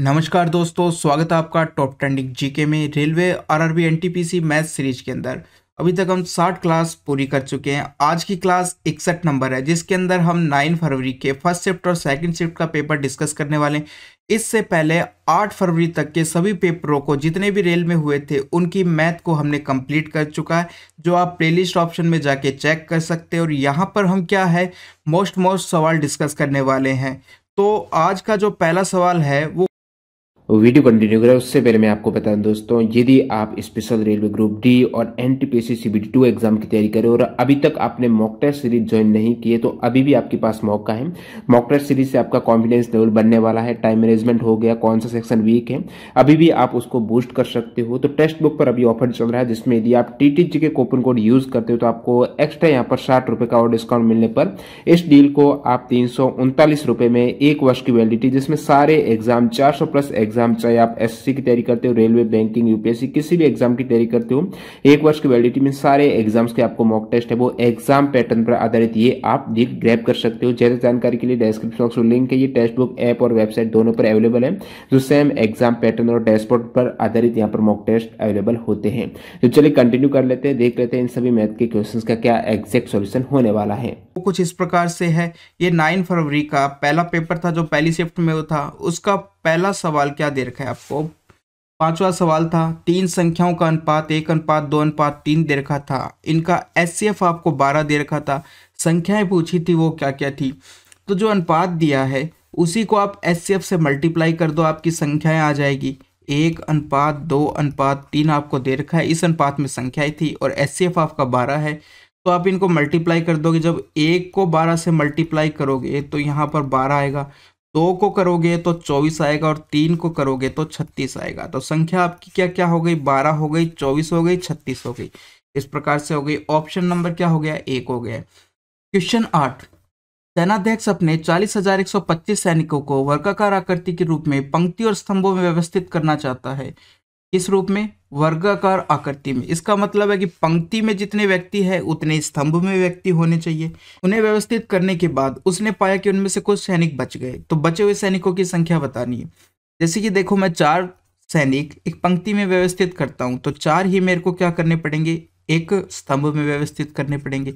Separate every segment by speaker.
Speaker 1: नमस्कार दोस्तों स्वागत है आपका टॉप ट्रेंडिंग जीके में railway RRB NTPC math series के अंदर अभी तक हम 60 क्लास पूरी कर चुके हैं आज की क्लास इकसठ नंबर है जिसके अंदर हम 9 फरवरी के फर्स्ट शिफ्ट और सेकंड शिफ्ट का पेपर डिस्कस करने वाले हैं इससे पहले 8 फरवरी तक के सभी पेपरों को जितने भी रेल में हुए थे उनकी मैथ को हमने कंप्लीट कर चुका है जो आप प्लेलिस्ट ऑप्शन में जाके चेक कर सकते हैं और यहाँ पर हम क्या है मोस्ट मोस्ट सवाल डिस्कस करने वाले हैं तो आज का जो पहला सवाल है वो
Speaker 2: वीडियो कंटिन्यू करें उससे पहले मैं आपको बता दोस्तों यदि आप स्पेशल रेलवे ग्रुप डी और N T P two exam की तैयारी करें और अभी तक आपने मॉक टेस्ट सीरीज ज्वाइन नहीं किए तो अभी भी आपके पास मौका है मॉक टेस्ट सीरीज से आपका कॉन्फिडेंस लेवल बनने वाला है टाइम मैनेजमेंट हो गया कौन सा सेक्शन वीक है अभी भी आप उसको बूस्ट कर सकते हो तो टेक्स्ट बुक पर अभी ऑफर चल रहा है जिसमें यदि आप टी टी जी के कूपन कोड यूज करते हो तो आपको एक्स्ट्रा यहाँ पर साठ रुपये का और डिस्काउंट मिलने पर इस डील को आप तीन सौ उनतालीस रुपये में एक वर्ष की वैलिडिटी जिसमें सारे एग्जाम चार सौ प्लस एग्जाम एग्जाम चाहे आप एसएससी की तैयारी करते हो रेलवे बैंकिंग यूपीएससी किसी भी एग्जाम की तैयारी करते हो एक वर्ष की वैलिडिटी में सारे एग्जाम्स के आपको मॉक टेस्ट है वो एग्जाम पैटर्न पर आधारित ये आप डीट ग्रैप कर सकते हो ज्यादा जानकारी के लिए डेस्क्रिप्शन बॉक्स में लिंक है ये टेस्ट बुक ऐप और वेबसाइट दोनों पर अवेलेबल है जो सेम एग्जाम पैटर्न और डैशबोर्ड पर आधारित यहाँ पर मॉक टेस्ट अवेलेबल होते हैं तो चलिए कंटिन्यू कर लेते हैं देख लेते हैं इन सभी मैथ के क्वेश्चन का क्या एग्जैक्ट सोल्यूशन होने वाला है वो कुछ इस
Speaker 1: प्रकार से है ये नाइन फरवरी का पहला पेपर था जो पहली शिफ्ट में था उसका पहला सवाल क्या दे रखा है आपको पांचवा सवाल था तीन संख्याओं का अनुपात एक अनुपात दो अनुपात तीन दे रखा था इनका एस आपको बारह दे रखा था संख्याएं पूछी थी वो क्या क्या थी तो जो अनुपात दिया है उसी को आप एस से मल्टीप्लाई कर दो आपकी संख्याएं आ जाएगी एक अनुपात दो अनुपात तीन आपको दे रखा है इस अनुपात में संख्याएं थी और एस आपका बारह है तो आप इनको मल्टीप्लाई कर दोगे जब एक को बारह से मल्टीप्लाई करोगे तो यहाँ पर बारह आएगा दो को करोगे तो चौबीस आएगा और तीन को करोगे तो छत्तीस आएगा तो संख्या आपकी क्या क्या हो गई बारह हो गई चौबीस हो गई छत्तीस हो गई इस प्रकार से हो गई ऑप्शन नंबर क्या हो गया एक हो गया क्वेश्चन आठ सेनाध्यक्ष अपने चालीस हजार एक सौ पच्चीस सैनिकों को वर्गाकार आकृति के रूप में पंक्ति और स्तंभों में व्यवस्थित करना चाहता है किस रूप में वर्गाकार आकृति में इसका मतलब है कि पंक्ति में जितने व्यक्ति है उतने स्तंभ में व्यक्ति होने चाहिए उन्हें व्यवस्थित करने के बाद उसने पाया कि उनमें से कुछ सैनिक बच गए तो बचे हुए सैनिकों की संख्या बतानी है जैसे कि देखो मैं चार सैनिक एक पंक्ति में व्यवस्थित करता हूँ तो चार ही मेरे को क्या करने पड़ेंगे एक स्तंभ में व्यवस्थित करने पड़ेंगे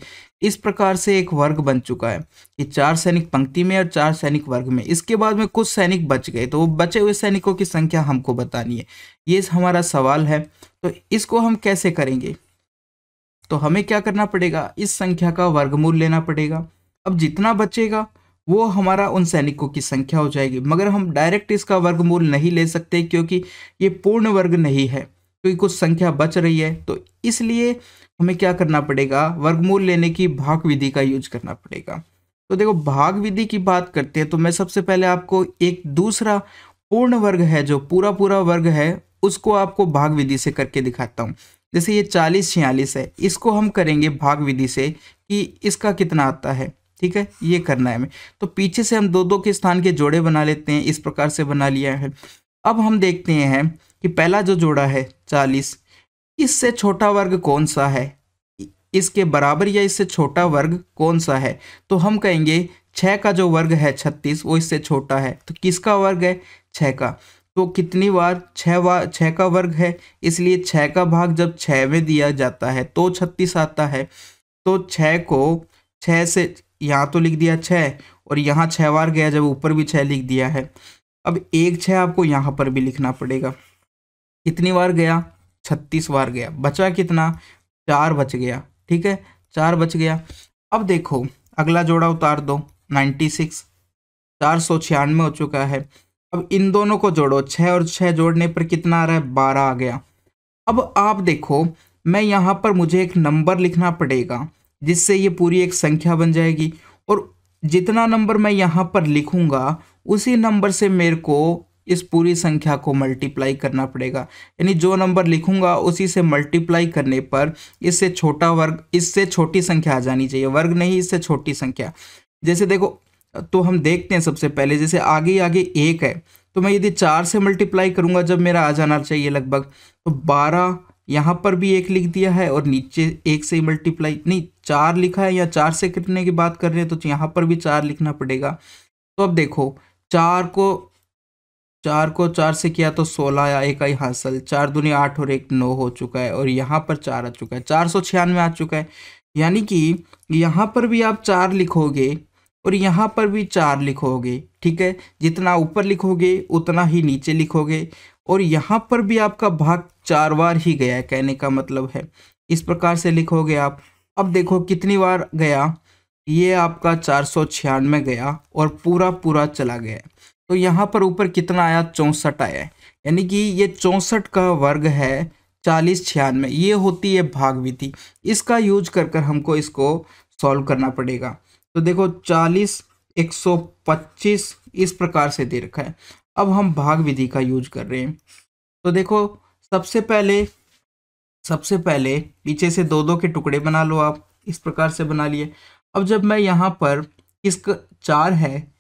Speaker 1: इस प्रकार से एक वर्ग बन चुका है ये चार सैनिक पंक्ति में और चार सैनिक वर्ग में इसके बाद में कुछ सैनिक बच गए तो वो बचे हुए सैनिकों की संख्या हमको बतानी है ये हमारा सवाल है तो इसको हम कैसे करेंगे तो हमें क्या करना पड़ेगा इस संख्या का वर्गमूल लेना पड़ेगा अब जितना बचेगा वो हमारा उन सैनिकों की संख्या हो जाएगी मगर हम डायरेक्ट इसका वर्गमूल नहीं ले सकते क्योंकि ये पूर्ण वर्ग नहीं है क्योंकि कुछ संख्या बच रही है तो इसलिए हमें क्या करना पड़ेगा वर्गमूल लेने की भाग विधि का यूज करना पड़ेगा तो देखो भाग विधि की बात करते हैं तो मैं सबसे पहले आपको एक दूसरा पूर्ण वर्ग है जो पूरा पूरा वर्ग है उसको आपको भाग विधि से करके दिखाता हूँ जैसे ये चालीस छियालीस है इसको हम करेंगे भाग विधि से कि इसका कितना आता है ठीक है ये करना है हमें तो पीछे से हम दो दो के स्थान के जोड़े बना लेते हैं इस प्रकार से बना लिया है अब हम देखते हैं कि पहला जो जोड़ा है चालीस इससे छोटा वर्ग कौन सा है इसके बराबर या इससे छोटा वर्ग कौन सा है तो हम कहेंगे छः का जो वर्ग है छत्तीस वो इससे छोटा है तो किसका वर्ग है छः का तो कितनी बार छः वा छः का वर्ग है इसलिए छः का भाग जब छः में दिया जाता है तो छत्तीस आता है तो छः को छः से यहाँ तो लिख दिया छः और यहाँ छः बार गया जब ऊपर भी छः लिख दिया है अब एक छः आपको यहाँ पर भी लिखना पड़ेगा कितनी बार गया छत्तीस बार गया बचा कितना चार बच गया ठीक है चार बच गया अब देखो अगला जोड़ा उतार दो नाइन्टी सिक्स चार सौ छियानवे हो चुका है अब इन दोनों को जोड़ो छः और छः जोड़ने पर कितना आ रहा है बारह आ गया अब आप देखो मैं यहाँ पर मुझे एक नंबर लिखना पड़ेगा जिससे ये पूरी एक संख्या बन जाएगी और जितना नंबर मैं यहाँ पर लिखूँगा उसी नंबर से मेरे को इस पूरी संख्या को मल्टीप्लाई करना पड़ेगा यानी जो नंबर लिखूंगा उसी से मल्टीप्लाई करने पर इससे छोटा वर्ग इससे छोटी संख्या आ जानी चाहिए वर्ग नहीं इससे छोटी संख्या जैसे देखो तो हम देखते हैं सबसे पहले जैसे आगे आगे एक है तो मैं यदि चार से मल्टीप्लाई करूंगा जब मेरा आ जाना चाहिए लगभग तो बारह यहाँ पर भी एक लिख दिया है और नीचे एक से मल्टीप्लाई नहीं चार लिखा है या चार से कितने की बात कर रहे हैं तो यहाँ पर भी चार लिखना पड़ेगा तो अब देखो चार को चार को चार से किया तो सोलह या एक आई हासिल चार दुनिया आठ और एक नौ हो चुका है और यहाँ पर चार आ चुका है चार सौ छियानवे आ चुका है यानी कि यहाँ पर भी आप चार लिखोगे और यहाँ पर भी चार लिखोगे ठीक है जितना ऊपर लिखोगे उतना ही नीचे लिखोगे और यहाँ पर भी आपका भाग चार बार ही गया है कहने का मतलब है इस प्रकार से लिखोगे आप अब देखो कितनी बार गया ये आपका चार सौ छियानवे गया और पूरा पूरा चला गया तो यहाँ पर ऊपर कितना आया चौंसठ आया है यानी कि ये चौंसठ का वर्ग है चालीस छियानवे ये होती है भाग विधि इसका यूज कर कर हमको इसको सॉल्व करना पड़ेगा तो देखो चालीस एक सौ पच्चीस इस प्रकार से दे रखा है अब हम भाग विधि का यूज कर रहे हैं तो देखो सबसे पहले सबसे पहले पीछे से दो दो के टुकड़े बना लो आप इस प्रकार से बना लिए अब जब मैं यहाँ पर इसका चार है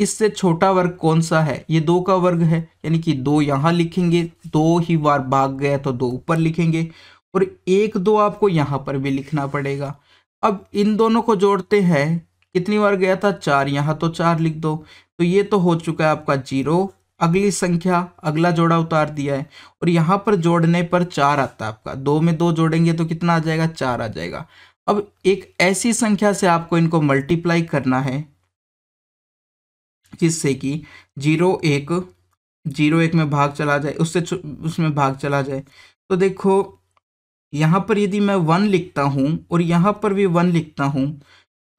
Speaker 1: इससे छोटा वर्ग कौन सा है ये दो का वर्ग है यानी कि दो यहाँ लिखेंगे दो ही बार भाग गया तो दो ऊपर लिखेंगे और एक दो आपको यहाँ पर भी लिखना पड़ेगा अब इन दोनों को जोड़ते हैं कितनी बार गया था चार यहाँ तो चार लिख दो तो ये तो हो चुका है आपका जीरो अगली संख्या अगला जोड़ा उतार दिया है और यहाँ पर जोड़ने पर चार आता है आपका दो में दो जोड़ेंगे तो कितना आ जाएगा चार आ जाएगा अब एक ऐसी संख्या से आपको इनको मल्टीप्लाई करना है जिससे कि जीरो एक जीरो एक में भाग चला जाए उससे उसमें भाग चला जाए तो देखो यहाँ पर यदि मैं वन लिखता हूँ और यहाँ पर भी वन लिखता हूँ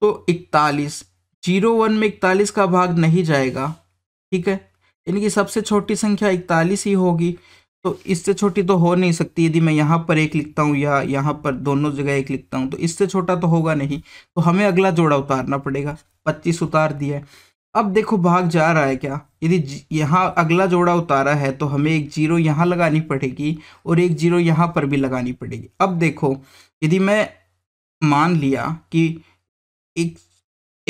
Speaker 1: तो इकतालीस जीरो वन में इकतालीस का भाग नहीं जाएगा ठीक है यानी कि सबसे छोटी संख्या इकतालीस ही होगी तो इससे छोटी तो हो नहीं सकती यदि मैं यहाँ पर एक लिखता हूँ या यहाँ पर दोनों जगह एक लिखता हूँ तो इससे छोटा तो होगा नहीं तो हमें अगला जोड़ा उतारना पड़ेगा पच्चीस उतार दिया अब देखो भाग जा रहा है क्या यदि यहाँ अगला जोड़ा उतारा है तो हमें एक जीरो यहाँ लगानी पड़ेगी और एक जीरो यहाँ पर भी लगानी पड़ेगी अब देखो यदि मैं मान लिया कि एक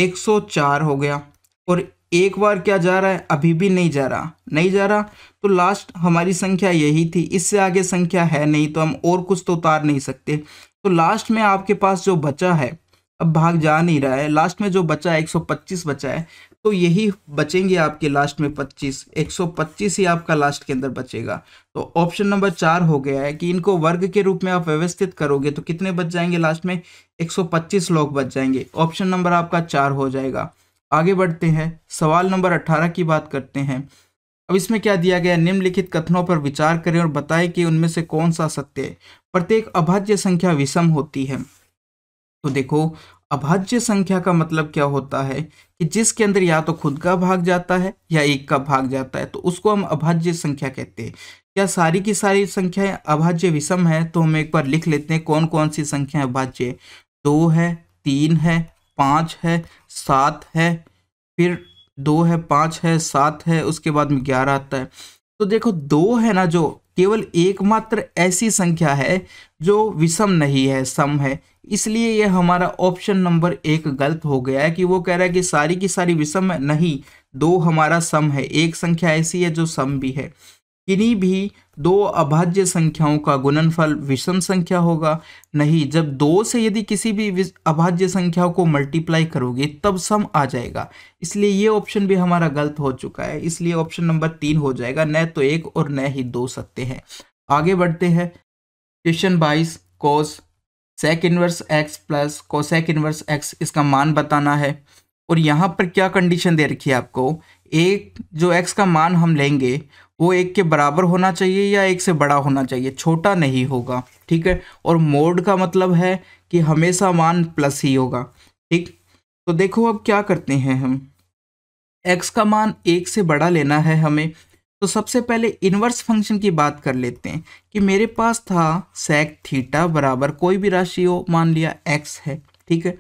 Speaker 1: एक सौ चार हो गया और एक बार क्या जा रहा है अभी भी नहीं जा रहा नहीं जा रहा तो लास्ट हमारी संख्या यही थी इससे आगे संख्या है नहीं तो हम और कुछ तो उतार नहीं सकते तो लास्ट में आपके पास जो बचा है अब भाग जा नहीं रहा है लास्ट में जो बचा है 125 बचा है तो यही बचेंगे आपके लास्ट में 25 125 ही आपका लास्ट के अंदर बचेगा तो ऑप्शन नंबर चार हो गया है कि इनको वर्ग के रूप में आप व्यवस्थित करोगे तो कितने बच जाएंगे लास्ट में 125 लोग बच जाएंगे ऑप्शन नंबर आपका चार हो जाएगा आगे बढ़ते हैं सवाल नंबर 18 की बात करते हैं अब इसमें क्या दिया गया निम्नलिखित कथनों पर विचार करें और बताएं कि उनमें से कौन सा सत्य है प्रत्येक अभाज्य संख्या विषम होती है तो देखो अभाज्य संख्या का मतलब क्या होता है कि जिसके अंदर या तो खुद का भाग जाता है या एक का भाग जाता है तो उसको हम अभाज्य संख्या कहते हैं क्या सारी की सारी संख्याएं अभाज्य विषम है तो हम एक बार लिख लेते हैं कौन कौन सी संख्याएं अभाज्य दो है तीन है पाँच है सात है फिर दो है पाँच है सात है उसके बाद में ग्यारह आता है तो देखो दो है ना जो केवल एकमात्र ऐसी संख्या है जो विषम नहीं है सम है इसलिए ये हमारा ऑप्शन नंबर एक गलत हो गया है कि वो कह रहा है कि सारी की सारी विषम नहीं दो हमारा सम है एक संख्या ऐसी है जो सम भी है किन्हीं भी दो अभाज्य संख्याओं का गुणनफल विषम संख्या होगा नहीं जब दो से यदि किसी भी अभाज्य संख्या को मल्टीप्लाई करोगे तब सम आ जाएगा इसलिए ये ऑप्शन भी हमारा गलत हो चुका है इसलिए ऑप्शन नंबर तीन हो जाएगा न तो एक और न ही दो सकते हैं आगे बढ़ते हैं क्वेश्चन बाईस cosec inverse x plus cosec inverse x इसका मान बताना है और यहाँ पर क्या कंडीशन दे रखी है आपको एक जो एक्स का मान हम लेंगे वो एक के बराबर होना चाहिए या एक से बड़ा होना चाहिए छोटा नहीं होगा ठीक है और मोड का मतलब है कि हमेशा मान प्लस ही होगा ठीक तो देखो अब क्या करते हैं हम एक्स का मान एक से बड़ा लेना है हमें तो सबसे पहले इन्वर्स फंक्शन की बात कर लेते हैं कि मेरे पास था सेक थीटा बराबर कोई भी राशि हो मान लिया एक्स है ठीक है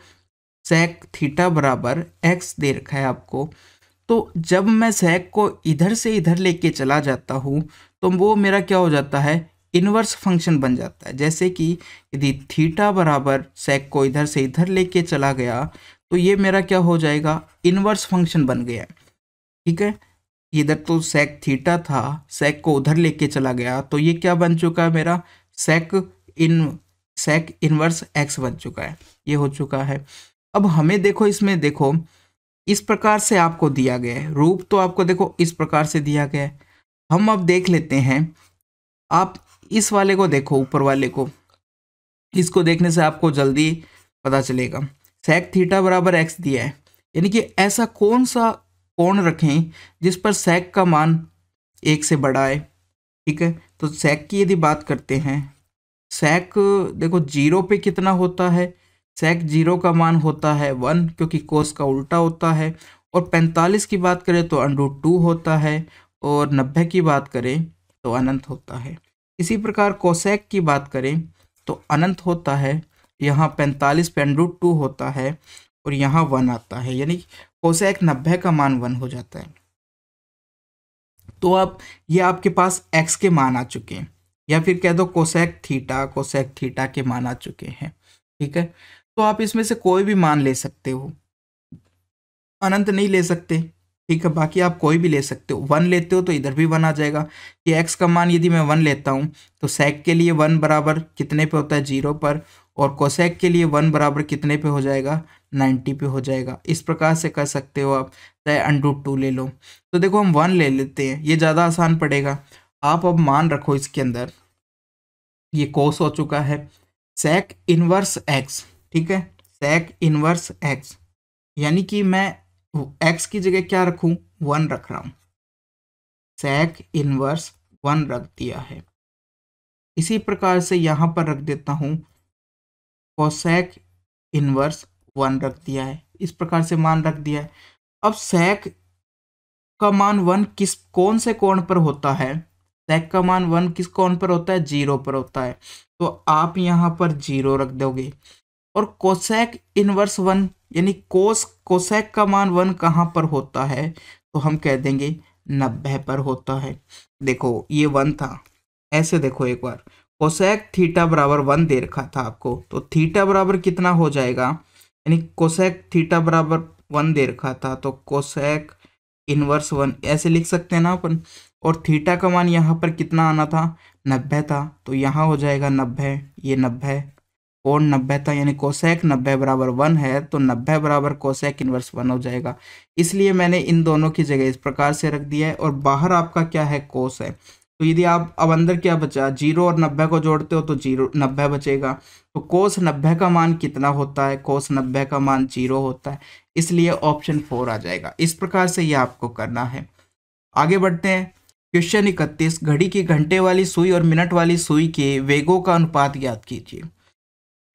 Speaker 1: सेक थीटा बराबर एक्स दे रखा है आपको तो जब मैं सेक को इधर से इधर लेके चला जाता हूँ तो वो मेरा क्या हो जाता है इनवर्स फंक्शन बन जाता है जैसे कि यदि थीटा बराबर सेक को इधर से इधर लेके चला गया तो ये मेरा क्या हो जाएगा इनवर्स फंक्शन बन गया ठीक है इधर तो सेक थीटा था सेक को उधर लेके चला गया तो ये क्या बन चुका है मेरा सेक इन सेक इनवर्स एक्स बन चुका है ये हो चुका है अब हमें देखो इसमें देखो इस प्रकार से आपको दिया गया है रूप तो आपको देखो इस प्रकार से दिया गया है हम अब देख लेते हैं आप इस वाले को देखो ऊपर वाले को इसको देखने से आपको जल्दी पता चलेगा सेक थीटा बराबर एक्स दिया है यानी कि ऐसा कौन सा कोण रखें जिस पर sec का मान एक से बड़ा है ठीक है तो सेक की यदि बात करते हैं सेक देखो जीरो पे कितना होता है सेक जीरो का मान होता है वन क्योंकि कोस का उल्टा होता है और पैंतालीस की बात करें तो अंडू टू होता है और नब्बे की बात करें तो अनंत होता है इसी प्रकार कोसेक की बात करें तो अनंत होता है यहाँ पैंतालीस पे अंडू टू होता है और यहाँ वन आता है यानी कोसेक नब्बे का मान वन हो जाता है तो अब ये आपके पास एक्स के मान आ चुके हैं या फिर कह दो कोसेक थीटा कोसेक थीटा के मान आ चुके हैं ठीक है तो आप इसमें से कोई भी मान ले सकते हो अनंत नहीं ले सकते ठीक है बाकी आप कोई भी ले सकते हो वन लेते हो तो इधर भी वन आ जाएगा कि एक्स का मान यदि मैं वन लेता हूँ तो सेक के लिए वन बराबर कितने पे होता है जीरो पर और कोसेक के लिए वन बराबर कितने पे हो जाएगा नाइन्टी पे हो जाएगा इस प्रकार से कर सकते हो आप चाहे अंडू टू ले लो तो देखो हम वन ले लेते हैं ये ज़्यादा आसान पड़ेगा आप अब मान रखो इसके अंदर ये कोस हो चुका है सेक इनवर्स एक्स ठीक है सेक इनवर्स एक्स यानी कि मैं एक्स की जगह क्या रखूँ वन रख रहा हूँ सेक इनवर्स वन रख दिया है इसी प्रकार से यहाँ पर रख देता हूँ कोसेक इनवर्स वन रख दिया है इस प्रकार से मान रख दिया है अब सेक का मान वन किस कौन से कोण पर होता है सेक का मान वन किस कोण पर होता है जीरो पर होता है तो आप यहाँ पर जीरो रख दोगे और कोसेक इनवर्स वन यानी कोस कोसेक का मान वन कहाँ पर होता है तो हम कह देंगे नब्बे पर होता है देखो ये वन था ऐसे देखो एक बार कोसेक थीटा बराबर वन दे रखा था आपको तो थीटा बराबर कितना हो जाएगा यानी कोसेक थीटा बराबर वन दे रखा था तो कोसेक इनवर्स वन ऐसे लिख सकते हैं ना अपन और थीटा का मान यहाँ पर कितना आना था नब्बे था तो यहाँ हो जाएगा नब्बे ये नब्बे और नब्बे था यानी कोसेक नब्बे बराबर वन है तो नब्बे बराबर कोसेक इनवर्स वन हो जाएगा इसलिए मैंने इन दोनों की जगह इस प्रकार से रख दिया है और बाहर आपका क्या है कोस है तो यदि आप अब अंदर क्या बचा जीरो और नब्बे को जोड़ते हो तो जीरो नब्बे बचेगा तो कोस नब्बे का मान कितना होता है कोस नब्बे का मान जीरो होता है इसलिए ऑप्शन फोर आ जाएगा इस प्रकार से ये आपको करना है आगे बढ़ते हैं क्वेश्चन इकतीस घड़ी की घंटे वाली सुई और मिनट वाली सुई के वेगों का अनुपात ज्ञात कीजिए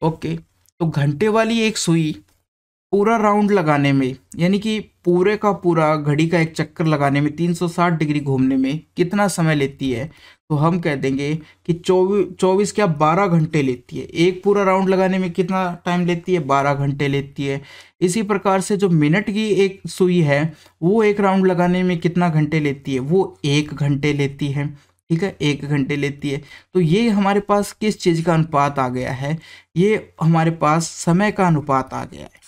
Speaker 1: ओके तो घंटे वाली एक सुई पूरा राउंड लगाने में यानी कि पूरे का पूरा घड़ी का एक चक्कर लगाने में 360 डिग्री घूमने में कितना समय लेती है तो हम कह देंगे कि चौबीस चौबीस क्या बारह घंटे लेती है एक पूरा राउंड लगाने में कितना टाइम लेती है बारह घंटे लेती है इसी प्रकार से जो मिनट की एक सुई है वो एक राउंड लगाने में कितना घंटे लेती है वो एक घंटे लेती है ठीक है एक घंटे लेती है तो ये हमारे पास किस चीज़ का अनुपात आ गया है ये हमारे पास समय का अनुपात आ गया है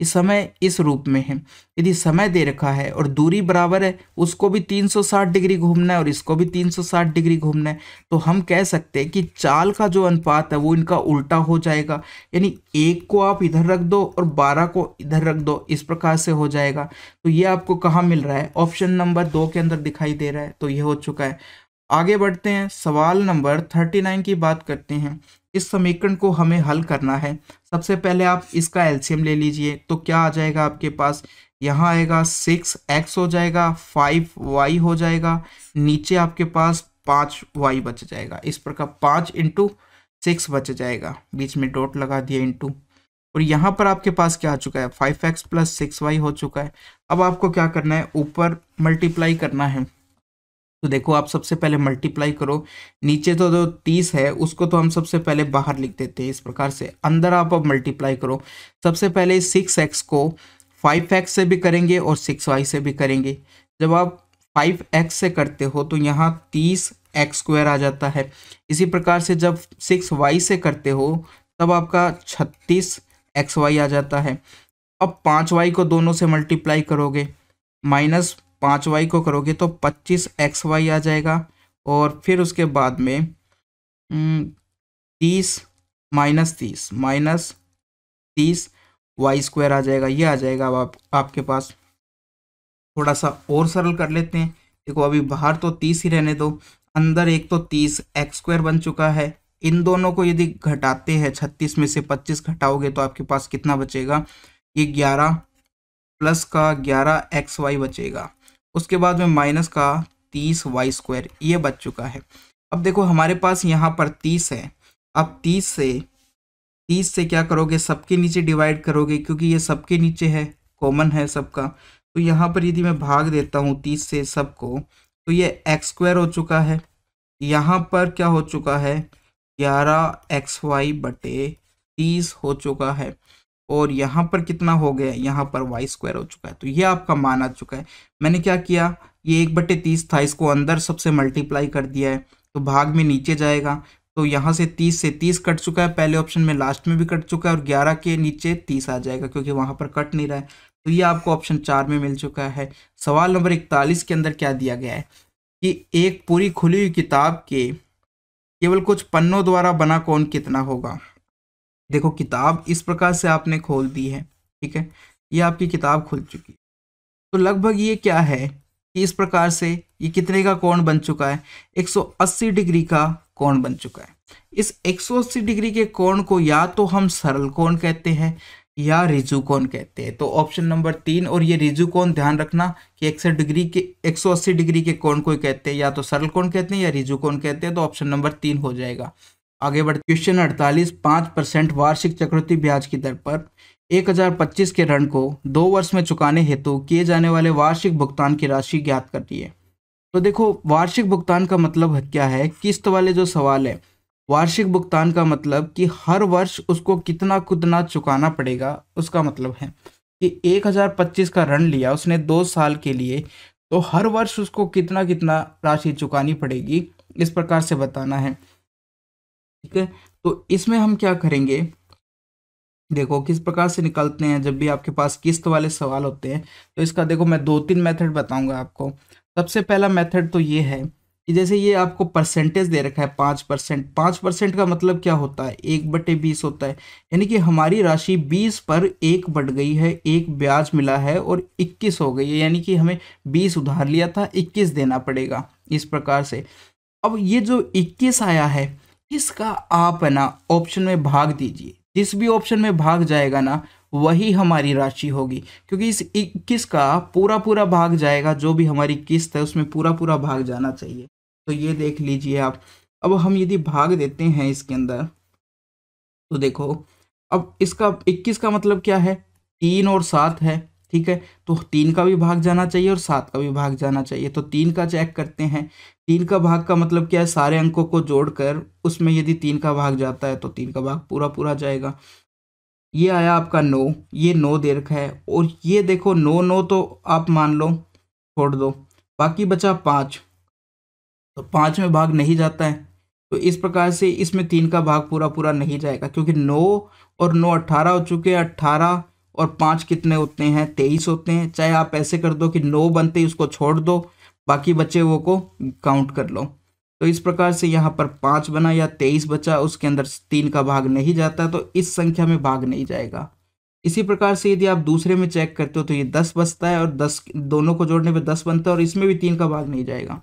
Speaker 1: इस समय इस रूप में है यदि समय दे रखा है और दूरी बराबर है उसको भी 360 डिग्री घूमना है और इसको भी 360 डिग्री घूमना है तो हम कह सकते हैं कि चाल का जो अनुपात है वो इनका उल्टा हो जाएगा यानी एक को आप इधर रख दो और बारह को इधर रख दो इस प्रकार से हो जाएगा तो ये आपको कहाँ मिल रहा है ऑप्शन नंबर दो के अंदर दिखाई दे रहा है तो ये हो चुका है आगे बढ़ते हैं सवाल नंबर थर्टी नाइन की बात करते हैं इस समीकरण को हमें हल करना है सबसे पहले आप इसका एल्शियम ले लीजिए तो क्या आ जाएगा आपके पास यहाँ आएगा सिक्स एक्स हो जाएगा फाइव वाई हो जाएगा नीचे आपके पास पाँच वाई बच जाएगा इस प्रकार पाँच इंटू सिक्स बच जाएगा बीच में डॉट लगा दिया इंटू और यहाँ पर आपके पास क्या आ चुका है five x plus six y हो चुका है अब आपको क्या करना है ऊपर मल्टीप्लाई करना है तो देखो आप सबसे पहले मल्टीप्लाई करो नीचे तो जो तीस है उसको तो हम सबसे पहले बाहर लिख देते हैं इस प्रकार से अंदर आप अब मल्टीप्लाई करो सबसे पहले सिक्स एक्स को फाइव एक्स से भी करेंगे और सिक्स वाई से भी करेंगे जब आप फाइव एक्स से करते हो तो यहाँ तीस एक्स स्क्वायर आ जाता है इसी प्रकार से जब सिक्स वाई से करते हो तब आपका छत्तीस एक्स वाई आ जाता है अब पाँच वाई को दोनों से मल्टीप्लाई करोगे माइनस पाँच वाई को करोगे तो पच्चीस एक्स वाई आ जाएगा और फिर उसके बाद में हम्म, तीस माइनस तीस माइनस तीस वाई स्क्वायर आ जाएगा ये आ जाएगा अब आप, आपके पास थोड़ा सा और सरल कर लेते हैं देखो अभी बाहर तो तीस ही रहने दो अंदर एक तो तीस एक्स स्क्वायर बन चुका है इन दोनों को यदि घटाते हैं छत्तीस में से पच्चीस घटाओगे तो आपके पास कितना बचेगा ये ग्यारह प्लस का ग्यारह एक्स वाई बचेगा उसके बाद में माइनस का तीस वाई स्क्वायर ये बच चुका है अब देखो हमारे पास यहाँ पर तीस है अब तीस से तीस से क्या करोगे सबके नीचे डिवाइड करोगे क्योंकि ये सबके नीचे है कॉमन है सबका तो यहाँ पर यदि मैं भाग देता हूँ तीस से सबको तो ये एक्स स्क्वायर हो चुका है यहाँ पर क्या हो चुका है ग्यारह एक्स वाई बटे तीस हो चुका है और यहाँ पर कितना हो गया यहाँ पर वाई स्क्वायर हो चुका है तो ये आपका मान आ चुका है मैंने क्या किया ये एक बटे तीस था इसको अंदर सबसे मल्टीप्लाई कर दिया है तो भाग में नीचे जाएगा तो यहाँ से तीस से तीस कट चुका है पहले ऑप्शन में लास्ट में भी कट चुका है और ग्यारह के नीचे तीस आ जाएगा क्योंकि वहाँ पर कट नहीं रहा है तो ये आपको ऑप्शन चार में मिल चुका है सवाल नंबर इकतालीस के अंदर क्या दिया गया है कि एक पूरी खुली हुई किताब के केवल कुछ पन्नों द्वारा बना कौन कितना होगा देखो किताब इस प्रकार से आपने खोल दी है ठीक है ये आपकी किताब खुल चुकी है तो लगभग ये क्या है कि इस प्रकार से ये कितने का कोण बन चुका है 180 डिग्री का कोण बन चुका है इस 180 डिग्री के कोण को या तो हम सरल कोण कहते हैं या रिजु कोण कहते हैं तो ऑप्शन नंबर तीन और ये रिजु कोण ध्यान रखना कि इकसठ डिग्री के 180 डिग्री के कोण को कहते हैं या तो सरल कोण कहते हैं या रिजु कोण कहते हैं तो ऑप्शन नंबर तीन हो जाएगा आगे बढ़ क्वेश्चन अड़तालीस पाँच परसेंट वार्षिक चक्रवृद्धि ब्याज की दर पर एक हजार पच्चीस के ऋण को दो वर्ष में चुकाने हेतु किए जाने वाले वार्षिक भुगतान की राशि ज्ञात करती है तो देखो वार्षिक भुगतान का मतलब क्या है किस्त वाले जो सवाल है वार्षिक भुगतान का मतलब कि हर वर्ष उसको कितना कितना चुकाना पड़ेगा उसका मतलब है कि एक हजार पच्चीस का ऋण लिया उसने दो साल के लिए तो हर वर्ष उसको कितना कितना राशि चुकानी पड़ेगी इस प्रकार से बताना है ठीक है तो इसमें हम क्या करेंगे देखो किस प्रकार से निकलते हैं जब भी आपके पास किस्त वाले सवाल होते हैं तो इसका देखो मैं दो तीन मेथड बताऊंगा आपको सबसे पहला मेथड तो ये है कि जैसे ये आपको परसेंटेज दे रखा है पाँच परसेंट पाँच परसेंट का मतलब क्या होता है एक बटे बीस होता है यानी कि हमारी राशि बीस पर एक बढ़ गई है एक ब्याज मिला है और इक्कीस हो गई है यानी कि हमें बीस उधार लिया था इक्कीस देना पड़ेगा इस प्रकार से अब ये जो इक्कीस आया है इसका आप है ना ऑप्शन में भाग दीजिए जिस भी ऑप्शन में भाग जाएगा ना वही हमारी राशि होगी क्योंकि इस इक्कीस का पूरा पूरा भाग जाएगा जो भी हमारी किस्त है उसमें पूरा पूरा भाग जाना चाहिए तो ये देख लीजिए आप अब हम यदि भाग देते हैं इसके अंदर तो देखो अब इसका इक्कीस का मतलब क्या है तीन और सात है ठीक है तो तीन का भी भाग जाना चाहिए और सात का भी भाग जाना चाहिए तो तीन का चेक करते हैं तीन का भाग का मतलब क्या है सारे अंकों को जोड़कर उसमें यदि तीन का भाग जाता है तो तीन का भाग पूरा पूरा जाएगा ये आया आपका नौ ये नौ दे रखा है और ये देखो नौ नौ तो आप मान लो छोड़ दो बाकी बचा पाँच तो पाँच में भाग नहीं जाता है तो इस प्रकार से इसमें तीन का भाग पूरा पूरा नहीं जाएगा क्योंकि नौ और नौ अट्ठारह हो चुके हैं अट्ठारह और पाँच कितने होते हैं तेईस होते हैं चाहे आप ऐसे कर दो कि नौ बनते ही उसको छोड़ दो बाकी बचे वो को काउंट कर लो तो इस प्रकार से यहाँ पर पाँच बना या तेईस बचा उसके अंदर तीन का भाग नहीं जाता तो इस संख्या में भाग नहीं जाएगा इसी प्रकार से यदि आप दूसरे में चेक करते हो तो ये दस बचता है और दस दोनों को जोड़ने पर दस बनता है और इसमें भी तीन का भाग नहीं जाएगा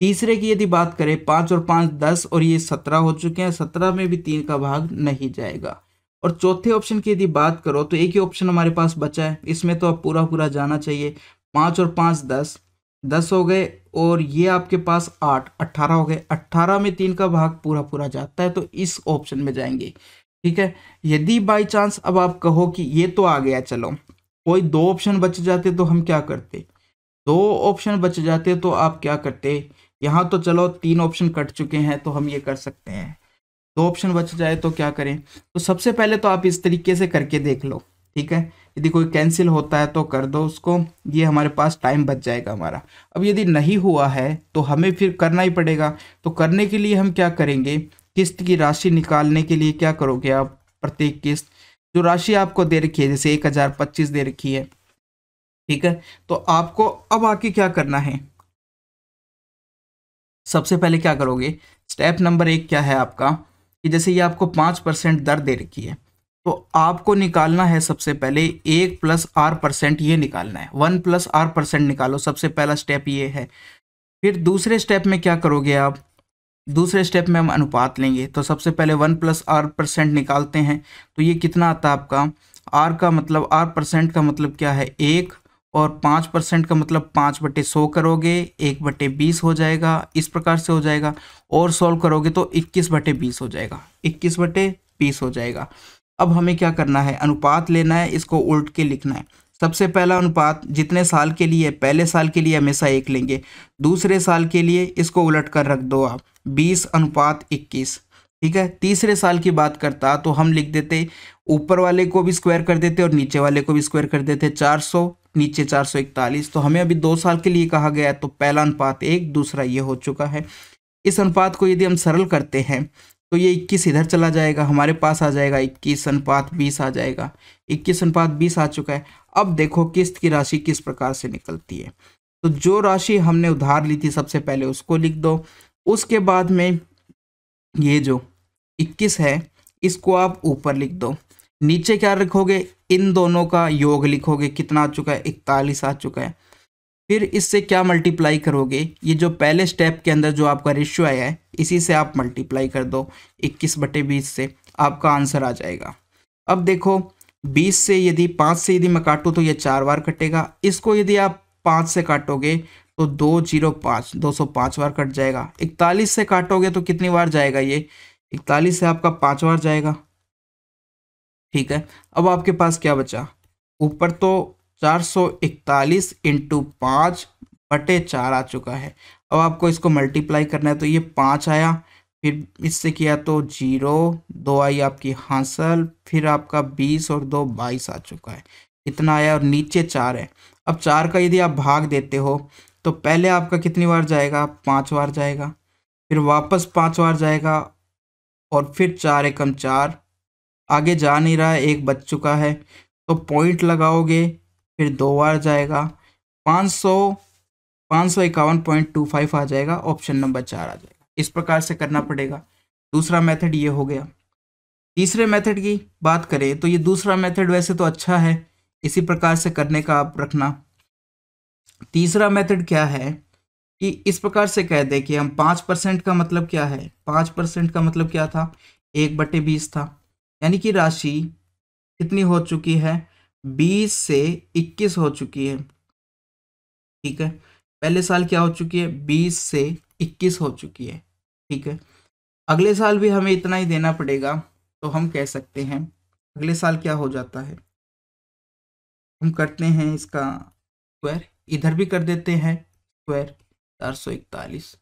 Speaker 1: तीसरे की यदि बात करें पाँच और पाँच दस और ये सत्रह हो चुके हैं सत्रह में भी तीन का भाग नहीं जाएगा और चौथे ऑप्शन की यदि बात करो तो एक ही ऑप्शन हमारे पास बचा है इसमें तो आप पूरा पूरा जाना चाहिए पाँच और पाँच दस दस हो गए और ये आपके पास आठ अट्ठारह हो गए अट्ठारह में तीन का भाग पूरा पूरा जाता है तो इस ऑप्शन में जाएंगे ठीक है यदि बाई चांस अब आप कहो कि ये तो आ गया चलो कोई दो ऑप्शन बच जाते तो हम क्या करते दो ऑप्शन बच जाते तो आप क्या करते यहाँ तो चलो तीन ऑप्शन कट चुके हैं तो हम ये कर सकते हैं दो ऑप्शन बच जाए तो क्या करें तो सबसे पहले तो आप इस तरीके से करके देख लो ठीक है यदि कोई कैंसिल होता है तो कर दो उसको ये हमारे पास टाइम बच जाएगा हमारा अब यदि नहीं हुआ है तो हमें फिर करना ही पड़ेगा तो करने के लिए हम क्या करेंगे किस्त की राशि निकालने के लिए क्या करोगे आप प्रत्येक किस्त जो राशि आपको दे रखी है जैसे एक हज़ार पच्चीस दे रखी है ठीक है तो आपको अब आके क्या करना है सबसे पहले क्या करोगे स्टेप नंबर एक क्या है आपका कि जैसे ये आपको पाँच परसेंट दर दे रखी है तो आपको निकालना है सबसे पहले एक प्लस आर परसेंट ये निकालना है वन प्लस आर परसेंट निकालो सबसे पहला स्टेप ये है फिर दूसरे स्टेप में क्या करोगे आप दूसरे स्टेप में हम अनुपात लेंगे तो सबसे पहले वन प्लस आर परसेंट निकालते हैं तो ये कितना आता है आपका आर का मतलब आर परसेंट का मतलब क्या है एक और पाँच परसेंट का मतलब पाँच बटे सौ करोगे एक बटे बीस हो जाएगा इस प्रकार से हो जाएगा और सॉल्व करोगे तो इक्कीस बटे बीस हो जाएगा इक्कीस बटे बीस हो जाएगा अब हमें क्या करना है अनुपात लेना है इसको उल्ट के लिखना है सबसे पहला अनुपात जितने साल के लिए पहले साल के लिए हमेशा एक लेंगे दूसरे साल के लिए इसको उलट कर रख दो आप बीस अनुपात इक्कीस ठीक है तीसरे साल की बात करता तो हम लिख देते ऊपर वाले को भी स्क्वायर कर देते और नीचे वाले को भी स्क्वायर कर देते 400 नीचे 441 तो हमें अभी दो साल के लिए कहा गया है तो पहला अनुपात एक दूसरा ये हो चुका है इस अनुपात को यदि हम सरल करते हैं तो ये 21 इधर चला जाएगा हमारे पास आ जाएगा 21 अनुपात 20 आ जाएगा 21 अनुपात 20 आ चुका है अब देखो किस्त की राशि किस प्रकार से निकलती है तो जो राशि हमने उधार ली थी सबसे पहले उसको लिख दो उसके बाद में ये जो 21 है इसको आप ऊपर लिख दो नीचे क्या लिखोगे इन दोनों का योग लिखोगे कितना आ चुका है इकतालीस आ चुका है फिर इससे क्या मल्टीप्लाई करोगे ये जो पहले स्टेप के अंदर जो आपका रेशियो आया है इसी से आप मल्टीप्लाई कर दो 21 बटे बीस से आपका आंसर आ जाएगा अब देखो 20 से यदि 5 से यदि मैं काटूँ तो ये चार बार कटेगा इसको यदि आप 5 से काटोगे तो दो जीरो पाँच दो सौ पाँच बार कट जाएगा इकतालीस से काटोगे तो कितनी बार जाएगा ये इकतालीस से आपका पाँच बार जाएगा ठीक है अब आपके पास क्या बचा ऊपर तो चार सौ इकतालीस इंटू पाँच बटे चार आ चुका है अब आपको इसको मल्टीप्लाई करना है तो ये पाँच आया फिर इससे किया तो जीरो दो आई आपकी हासिल फिर आपका बीस और दो बाईस आ चुका है इतना आया और नीचे चार है अब चार का यदि आप भाग देते हो तो पहले आपका कितनी बार जाएगा पाँच बार जाएगा फिर वापस पाँच बार जाएगा और फिर चार एकम चार आगे जा नहीं रहा है एक बच चुका है तो पॉइंट लगाओगे फिर दो बार जाएगा पाँच सौ पाँच सौ इक्यावन पॉइंट टू फाइव आ जाएगा ऑप्शन नंबर चार आ जाएगा इस प्रकार से करना पड़ेगा दूसरा मेथड ये हो गया तीसरे मेथड की बात करें तो ये दूसरा मेथड वैसे तो अच्छा है इसी प्रकार से करने का आप रखना तीसरा मेथड क्या है कि इस प्रकार से कह दें कि हम पाँच परसेंट का मतलब क्या है पाँच परसेंट का मतलब क्या था एक बटे बीस था यानी कि राशि कितनी हो चुकी है बीस से इक्कीस हो चुकी है ठीक है पहले साल क्या हो चुकी है बीस से इक्कीस हो चुकी है ठीक है अगले साल भी हमें इतना ही देना पड़ेगा तो हम कह सकते हैं अगले साल क्या हो जाता है हम करते हैं इसका स्क्वायर इधर भी कर देते हैं स्क्वायर चार सौ इकतालीस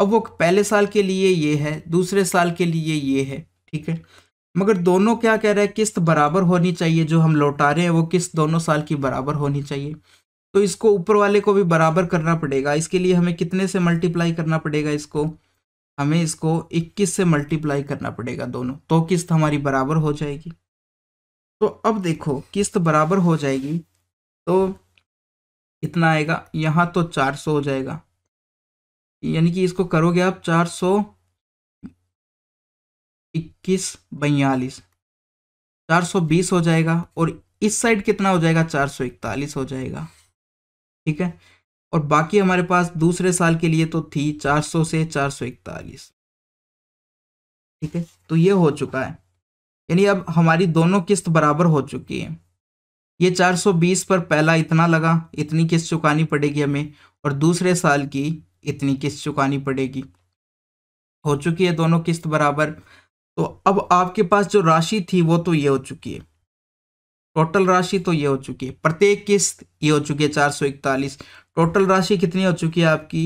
Speaker 1: अब वो पहले साल के लिए ये है दूसरे साल के लिए ये है ठीक है मगर दोनों क्या कह रहा है किस्त बराबर होनी चाहिए जो हम लौटा रहे हैं वो किस्त दोनों साल की बराबर होनी चाहिए तो इसको ऊपर वाले को भी बराबर करना पड़ेगा इसके लिए हमें कितने से मल्टीप्लाई करना पड़ेगा इसको हमें इसको 21 से मल्टीप्लाई करना पड़ेगा दोनों तो किस्त हमारी बराबर हो जाएगी तो अब देखो किस्त बराबर हो जाएगी तो इतना आएगा यहाँ तो 400 हो जाएगा यानी कि इसको करोगे आप चार सौ इक्कीस बयालीस चार सौ बीस हो जाएगा और इस साइड कितना हो जाएगा चार सौ इकतालीस हो जाएगा ठीक है और बाकी हमारे पास दूसरे साल के लिए तो थी चार सौ से चार सौ इकतालीस ठीक है तो ये हो चुका है यानी अब हमारी दोनों किस्त बराबर हो चुकी है ये 420 पर पहला इतना लगा इतनी किस्त चुकानी पड़ेगी हमें और दूसरे साल की इतनी किस्त चुकानी पड़ेगी हो चुकी है दोनों किस्त बराबर तो अब आपके पास जो राशि थी वो तो ये हो चुकी है टोटल राशि तो ये हो चुकी है प्रत्येक किस्त ये हो चुकी है चार इकतालीस टोटल राशि कितनी हो चुकी है आपकी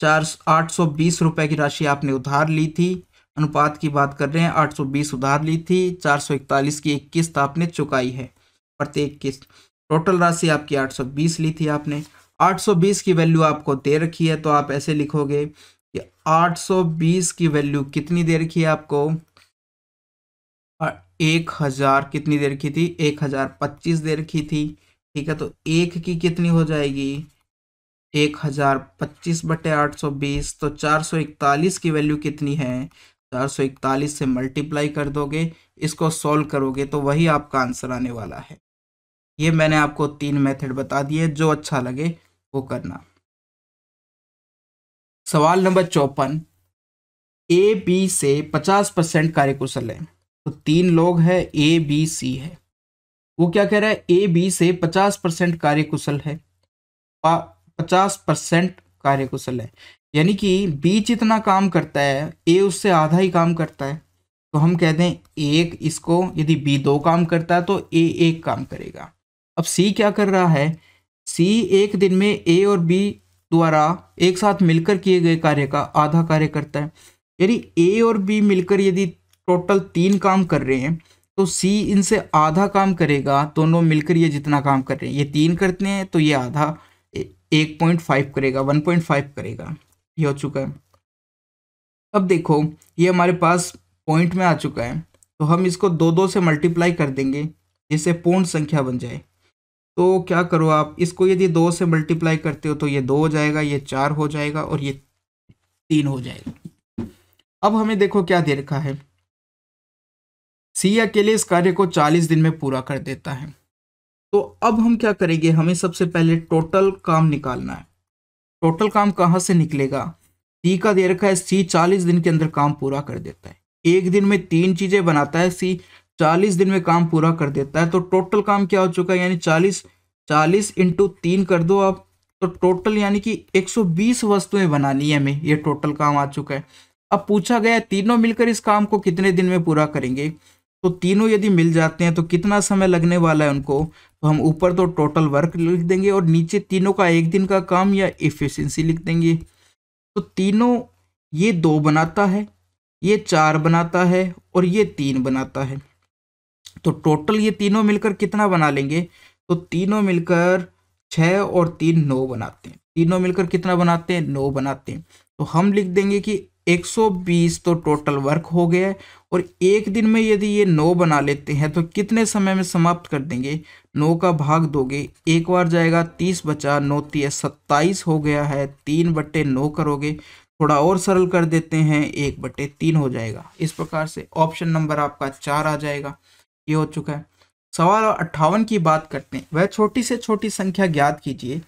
Speaker 1: चार आठ सौ बीस की राशि आपने उधार ली थी अनुपात की बात कर रहे हैं आठ सौ बीस उधार ली थी चार सौ इकतालीस की एक किस्त आपने चुकाई है प्रत्येक किस्त टोटल राशि आपकी 820 ली थी आपने 820 की वैल्यू आपको दे रखी है तो आप ऐसे लिखोगे कि 820 की वैल्यू कितनी दे रखी है आपको एक हज़ार कितनी दे रखी थी एक हज़ार पच्चीस दे रखी थी ठीक है तो एक की कितनी हो जाएगी एक हज़ार पच्चीस बटे आठ सौ बीस तो चार सौ इकतालीस की वैल्यू कितनी है चार सौ इकतालीस से मल्टीप्लाई कर दोगे इसको सॉल्व करोगे तो वही आपका आंसर आने वाला है ये मैंने आपको तीन मेथड बता दिए जो अच्छा लगे वो करना सवाल नंबर चौपन ए बी से पचास परसेंट कार्यकुशल है तो तीन लोग हैं ए बी सी है वो क्या कह रहा है ए बी से पचास परसेंट कार्यकुशल है पचास परसेंट कार्यकुशल है यानी कि बी जितना काम करता है ए उससे आधा ही काम करता है तो हम कह दें एक इसको यदि बी दो काम करता है तो ए एक काम करेगा अब सी क्या कर रहा है सी एक दिन में ए और बी द्वारा एक साथ मिलकर किए गए कार्य का आधा कार्य करता है यदि ए और बी मिलकर यदि टोटल तीन काम कर रहे हैं तो सी इनसे आधा काम करेगा दोनों मिलकर ये जितना काम कर रहे हैं ये तीन करते हैं तो ये आधा एक पॉइंट फाइव करेगा वन पॉइंट फाइव करेगा ये हो चुका है अब देखो ये हमारे पास पॉइंट में आ चुका है तो हम इसको दो दो से मल्टीप्लाई कर देंगे जिससे पूर्ण संख्या बन जाए तो क्या करो आप इसको यदि दो से मल्टीप्लाई करते हो तो ये दो हो जाएगा ये चार हो जाएगा और ये तीन हो जाएगा अब हमें देखो क्या दे रखा है सी अकेले इस कार्य को चालीस दिन में पूरा कर देता है तो अब हम क्या करेंगे हमें सबसे पहले टोटल काम निकालना है टोटल काम कहाँ से निकलेगा सी का दे रखा है सी चालीस दिन के अंदर काम पूरा कर देता है एक दिन में तीन चीजें बनाता है सी चालीस दिन में काम पूरा कर देता है तो टोटल काम क्या हो चुका है यानी चालीस चालीस इंटू तीन कर दो आप तो टोटल यानी कि 120 वस्तुएं बनानी है हमें ये टोटल काम आ चुका है अब पूछा गया है तीनों मिलकर इस काम को कितने दिन में पूरा करेंगे तो तीनों यदि मिल जाते हैं तो कितना समय लगने वाला है उनको तो हम ऊपर तो टोटल वर्क लिख देंगे और नीचे तीनों का एक दिन का काम या इफ़िशेंसी लिख देंगे तो तीनों ये दो बनाता है ये चार बनाता है और ये तीन बनाता है तो टोटल ये तीनों मिलकर कितना बना लेंगे तो तीनों मिलकर छः और तीन नौ बनाते हैं तीनों मिलकर कितना बनाते हैं नौ बनाते हैं तो हम लिख देंगे कि 120 तो टोटल वर्क हो गया है और एक दिन में यदि ये नौ बना लेते हैं तो कितने समय में समाप्त कर देंगे नौ का भाग दोगे एक बार जाएगा तीस बचा नौ तीस सत्ताईस हो गया है तीन बट्टे नौ करोगे थोड़ा और सरल कर देते हैं एक बट्टे तीन हो जाएगा इस प्रकार से ऑप्शन नंबर आपका चार आ जाएगा ये हो चुका है सवाल अट्ठावन की बात करते हैं वह छोटी से छोटी संख्या ज्ञात कीजिए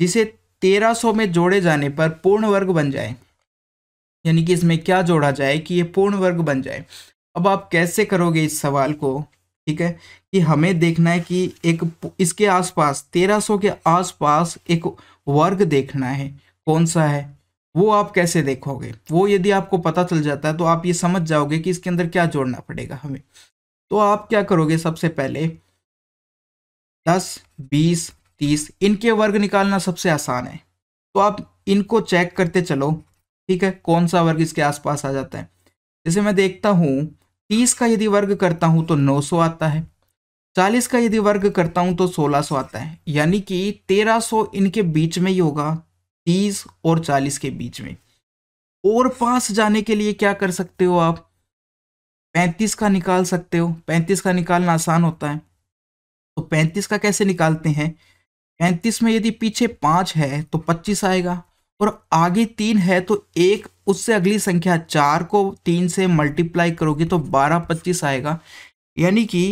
Speaker 1: जिसे 1300 में जोड़े जाने पर पूर्ण वर्ग बन जाए यानी कि इसमें क्या जोड़ा जाए कि ये पूर्ण वर्ग बन जाए अब आप कैसे करोगे इस सवाल को ठीक है कि हमें देखना है कि एक इसके आसपास 1300 के आसपास एक वर्ग देखना है कौन सा है वो आप कैसे देखोगे वो यदि आपको पता चल जाता है तो आप ये समझ जाओगे कि इसके अंदर क्या जोड़ना पड़ेगा हमें तो आप क्या करोगे सबसे पहले दस बीस तीस इनके वर्ग निकालना सबसे आसान है तो आप इनको चेक करते चलो ठीक है कौन सा वर्ग इसके आसपास आ जाता है जैसे मैं देखता हूँ तीस का यदि वर्ग करता हूँ तो नौ सौ आता है चालीस का यदि वर्ग करता हूँ तो सोलह सौ आता है यानी कि तेरह सौ इनके बीच में ही होगा तीस और चालीस के बीच में और पास जाने के लिए क्या कर सकते हो आप पैंतीस का निकाल सकते हो पैंतीस का निकालना आसान होता है तो पैंतीस का कैसे निकालते हैं पैंतीस में यदि पीछे पाँच है तो पच्चीस आएगा और आगे तीन है तो एक उससे अगली संख्या चार को तीन से मल्टीप्लाई करोगे तो बारह पच्चीस आएगा यानी कि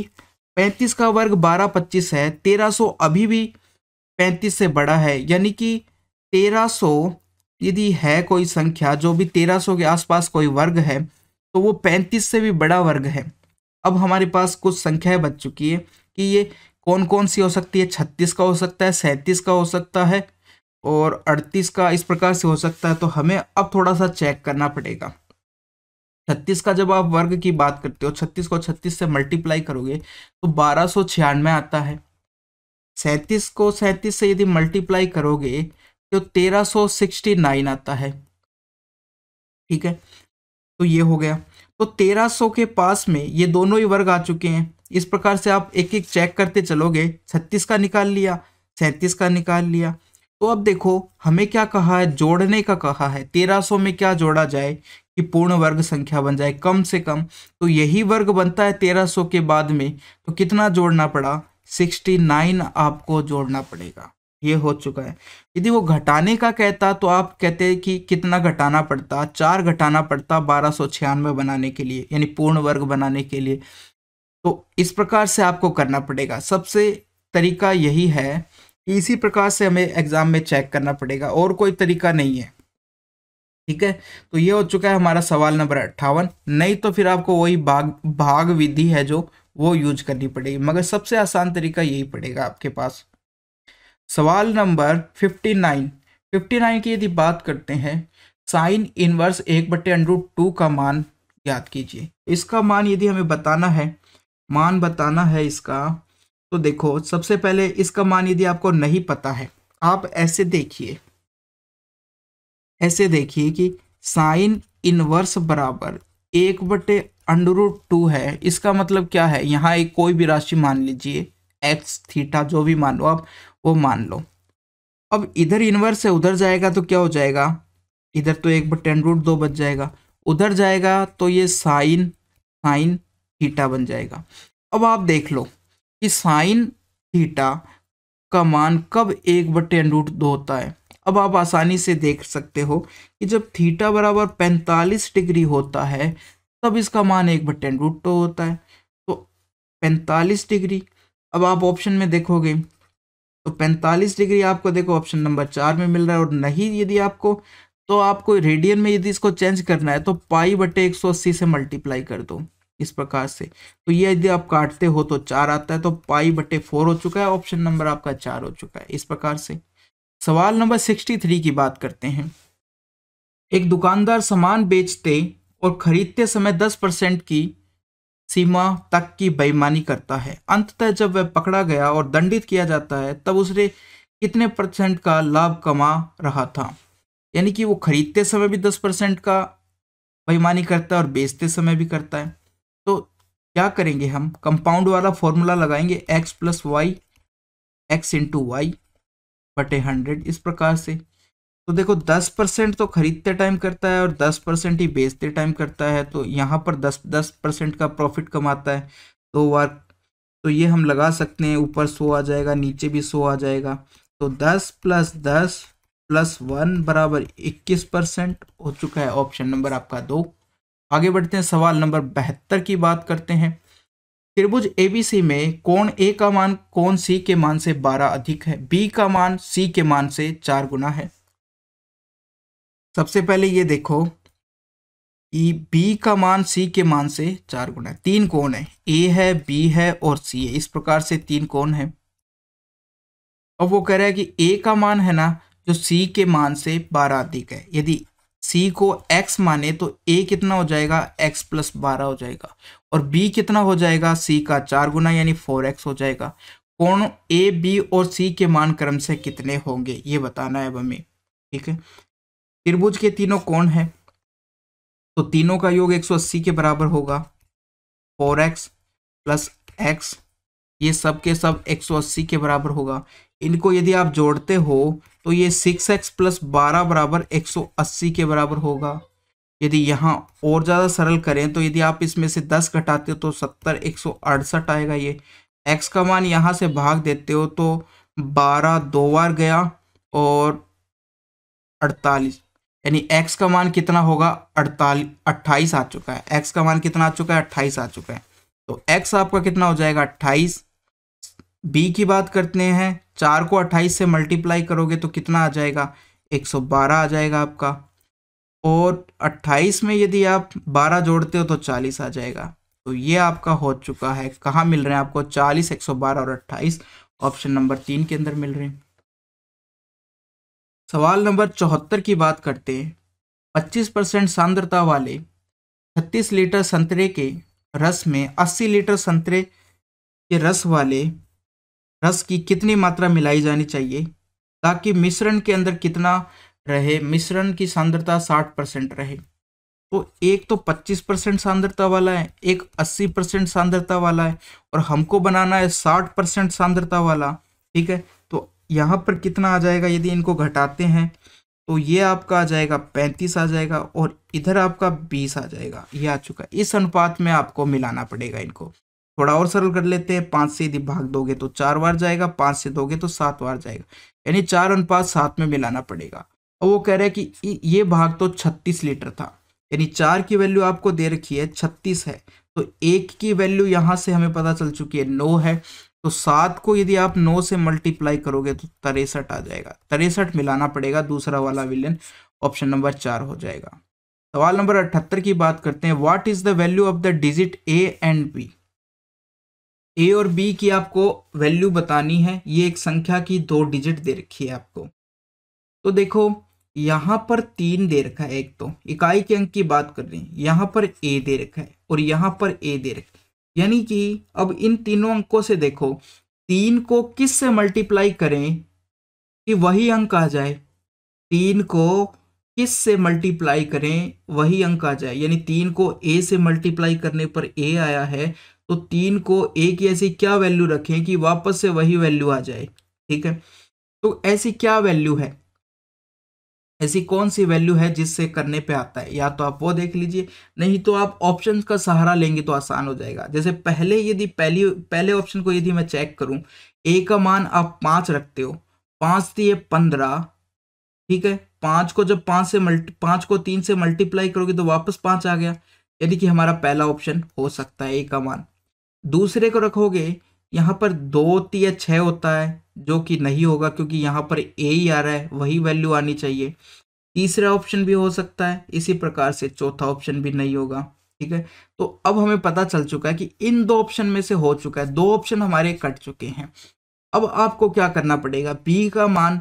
Speaker 1: पैंतीस का वर्ग बारह पच्चीस है तेरह सौ अभी भी पैंतीस से बड़ा है यानी कि तेरह सौ यदि है कोई संख्या जो भी तेरह सौ के आसपास कोई वर्ग है तो वो पैंतीस से भी बड़ा वर्ग है अब हमारे पास कुछ संख्याएं बच चुकी है कि ये कौन कौन सी हो सकती है छत्तीस का हो सकता है सैंतीस का हो सकता है और अड़तीस का इस प्रकार से हो सकता है तो हमें अब थोड़ा सा चेक करना पड़ेगा छत्तीस का जब आप वर्ग की बात करते हो छत्तीस को छत्तीस से मल्टीप्लाई करोगे तो बारह छियानवे आता है सैंतीस को सैंतीस से यदि मल्टीप्लाई करोगे तो तेरह सिक्सटी नाइन आता है ठीक है तो ये हो गया तो 1300 के पास में ये दोनों ही वर्ग आ चुके हैं इस प्रकार से आप एक एक चेक करते चलोगे छत्तीस का निकाल लिया सैंतीस का निकाल लिया तो अब देखो हमें क्या कहा है जोड़ने का कहा है 1300 में क्या जोड़ा जाए कि पूर्ण वर्ग संख्या बन जाए कम से कम तो यही वर्ग बनता है 1300 के बाद में तो कितना जोड़ना पड़ा 69 आपको जोड़ना पड़ेगा ये हो चुका है यदि वो घटाने का कहता तो आप कहते कि कितना घटाना पड़ता चार घटाना पड़ता बारह सौ छियानवे बनाने के लिए यानी पूर्ण वर्ग बनाने के लिए तो इस प्रकार से आपको करना पड़ेगा सबसे तरीका यही है कि इसी प्रकार से हमें एग्ज़ाम में चेक करना पड़ेगा और कोई तरीका नहीं है ठीक है तो ये हो चुका है हमारा सवाल नंबर अट्ठावन नहीं तो फिर आपको वही भाग भाग विधि है जो वो यूज करनी पड़ेगी मगर सबसे आसान तरीका यही पड़ेगा आपके पास सवाल नंबर 59 59 की यदि बात करते हैं साइन इनवर्स एक बटे अंडरूट टू का मान याद कीजिए इसका मान यदि हमें बताना है मान बताना है इसका तो देखो सबसे पहले इसका मान यदि आपको नहीं पता है आप ऐसे देखिए ऐसे देखिए कि साइन इनवर्स बराबर एक बटे अंडरूट टू है इसका मतलब क्या है यहाँ एक कोई भी राशि मान लीजिए एक्स थीटा जो भी मान लो आप वो मान लो अब इधर इन्वर्स है उधर जाएगा तो क्या हो जाएगा इधर तो एक बट टेन रूट दो बच जाएगा उधर जाएगा तो ये साइन साइन थीटा बन जाएगा अब आप देख लो कि साइन थीटा का मान कब एक बट टेन रूट दो होता है अब आप आसानी से देख सकते हो कि जब थीटा बराबर पैंतालीस डिग्री होता है तब इसका मान एक बट टेन रूट दो होता है तो पैंतालीस डिग्री अब आप ऑप्शन में देखोगे तो 45 डिग्री आपको देखो ऑप्शन नंबर चार में मिल रहा है और नहीं यदि आपको तो आपको रेडियन में यदि इसको चेंज करना है तो पाई बटे एक से मल्टीप्लाई कर दो इस प्रकार से तो ये यदि आप काटते हो तो चार आता है तो पाई बटे फोर हो चुका है ऑप्शन नंबर आपका चार हो चुका है इस प्रकार से सवाल नंबर सिक्सटी थ्री की बात करते हैं एक दुकानदार सामान बेचते और खरीदते समय दस परसेंट की सीमा तक की बेईमानी करता है अंततः जब वह पकड़ा गया और दंडित किया जाता है तब उसने कितने परसेंट का लाभ कमा रहा था यानी कि वो खरीदते समय भी दस परसेंट का बेईमानी करता है और बेचते समय भी करता है तो क्या करेंगे हम कंपाउंड वाला फॉर्मूला लगाएंगे x plus y x into y बटे हंड्रेड इस प्रकार से तो देखो दस परसेंट तो खरीदते टाइम करता है और दस परसेंट ही बेचते टाइम करता है तो यहाँ पर दस दस परसेंट का प्रॉफिट कमाता है दो तो बार तो ये हम लगा सकते हैं ऊपर सो आ जाएगा नीचे भी सो आ जाएगा तो दस प्लस दस प्लस वन बराबर इक्कीस परसेंट हो चुका है ऑप्शन नंबर आपका दो आगे बढ़ते हैं सवाल नंबर बहत्तर की बात करते हैं त्रिभुज सी में कौन ए का मान कौन सी के मान से बारह अधिक है बी का मान सी के मान से चार गुना है सबसे पहले ये देखो कि बी का मान सी के मान से चार गुना है तीन कोण है ए है बी है और सी है इस प्रकार से तीन कोण है अब वो कह रहा है कि ए का मान है ना जो सी के मान से बारह अधिक है यदि सी को एक्स माने तो ए कितना हो जाएगा एक्स प्लस बारह हो जाएगा और बी कितना हो जाएगा सी का चार गुना यानी फोर एक्स हो जाएगा कोण ए बी और सी के मान क्रम से कितने होंगे ये बताना है अब हमें ठीक है त्रिभुज के तीनों कोण हैं तो तीनों का योग 180 के बराबर होगा 4x प्लस एक्स ये सब के सब 180 के बराबर होगा इनको यदि आप जोड़ते हो तो ये 6x एक्स प्लस बारह बराबर एक के बराबर होगा यदि यहाँ और ज़्यादा सरल करें तो यदि आप इसमें से 10 घटाते हो तो 70 एक आएगा ये x का मान यहाँ से भाग देते हो तो 12 दो बार गया और यानी x का मान कितना होगा अड़तालीस अट्ठाईस आ चुका है x का मान कितना आ चुका है अट्ठाईस आ चुका है तो x आपका कितना हो जाएगा अट्ठाईस b की बात करते हैं चार को अट्ठाईस से मल्टीप्लाई करोगे तो कितना आ जाएगा एक सौ बारह आ जाएगा आपका और अट्ठाईस में यदि आप बारह जोड़ते हो तो चालीस आ जाएगा तो ये आपका हो चुका है कहाँ मिल रहे हैं आपको चालीस एक सौ बारह और अट्ठाईस ऑप्शन नंबर तीन के अंदर मिल रहे हैं सवाल नंबर चौहत्तर की बात करते हैं पच्चीस परसेंट सांद्रता वाले छत्तीस लीटर संतरे के रस में अस्सी लीटर संतरे के रस वाले रस की कितनी मात्रा मिलाई जानी चाहिए ताकि मिश्रण के अंदर कितना रहे मिश्रण की सांद्रता साठ परसेंट रहे तो एक तो पच्चीस परसेंट सांद्रता वाला है एक अस्सी परसेंट सांद्रता वाला है और हमको बनाना है साठ परसेंट सांद्रता वाला ठीक है यहाँ पर कितना आ जाएगा यदि इनको घटाते हैं तो ये आपका आ जाएगा पैंतीस आ जाएगा और इधर आपका बीस आ जाएगा ये आ चुका इस अनुपात में आपको मिलाना पड़ेगा इनको थोड़ा और सरल कर लेते हैं पाँच से यदि भाग दोगे तो चार बार जाएगा पाँच से दोगे तो सात बार जाएगा यानी चार अनुपात सात में मिलाना पड़ेगा और वो कह रहे हैं कि ये भाग तो छत्तीस लीटर था यानी चार की वैल्यू आपको दे रखी है छत्तीस है तो एक की वैल्यू यहाँ से हमें पता चल चुकी है नौ है तो सात को यदि आप नौ से मल्टीप्लाई करोगे तो तिरसठ आ जाएगा तिरसठ मिलाना पड़ेगा दूसरा वाला विलियन ऑप्शन नंबर चार हो जाएगा सवाल नंबर अठहत्तर की बात करते हैं what is the value of the digit A and B A और बी की आपको वैल्यू बतानी है ये एक संख्या की दो डिजिट दे रखी है आपको तो देखो यहां पर तीन दे रखा है एक तो इकाई के अंक की बात कर रहे हैं यहां पर ए दे रखा है और यहां पर ए दे रखा है यानी कि अब इन तीनों अंकों से देखो तीन को किस से मल्टीप्लाई करें कि वही अंक आ जाए तीन को किस से मल्टीप्लाई करें वही अंक आ जाए यानी तीन को ए से मल्टीप्लाई करने पर ए आया है तो तीन को ए की ऐसी क्या वैल्यू रखें कि वापस से वही वैल्यू आ जाए ठीक है तो ऐसी क्या वैल्यू है ऐसी कौन सी वैल्यू है जिससे करने पे आता है या तो आप वो देख लीजिए नहीं तो आप ऑप्शन का सहारा लेंगे तो आसान हो जाएगा जैसे पहले यदि पहली पहले ऑप्शन को यदि मैं चेक करूं ए का मान आप पाँच रखते हो पाँच दिए पंद्रह ठीक है पाँच को जब पाँच से मल्टी पाँच को तीन से मल्टीप्लाई करोगे तो वापस पाँच आ गया यानी कि हमारा पहला ऑप्शन हो सकता है ए का मान दूसरे को रखोगे यहाँ पर दो या छः होता है जो कि नहीं होगा क्योंकि यहाँ पर ए ही आ रहा है वही वैल्यू आनी चाहिए तीसरा ऑप्शन भी हो सकता है इसी प्रकार से चौथा ऑप्शन भी नहीं होगा ठीक है तो अब हमें पता चल चुका है कि इन दो ऑप्शन में से हो चुका है दो ऑप्शन हमारे कट चुके हैं अब आपको क्या करना पड़ेगा बी का मान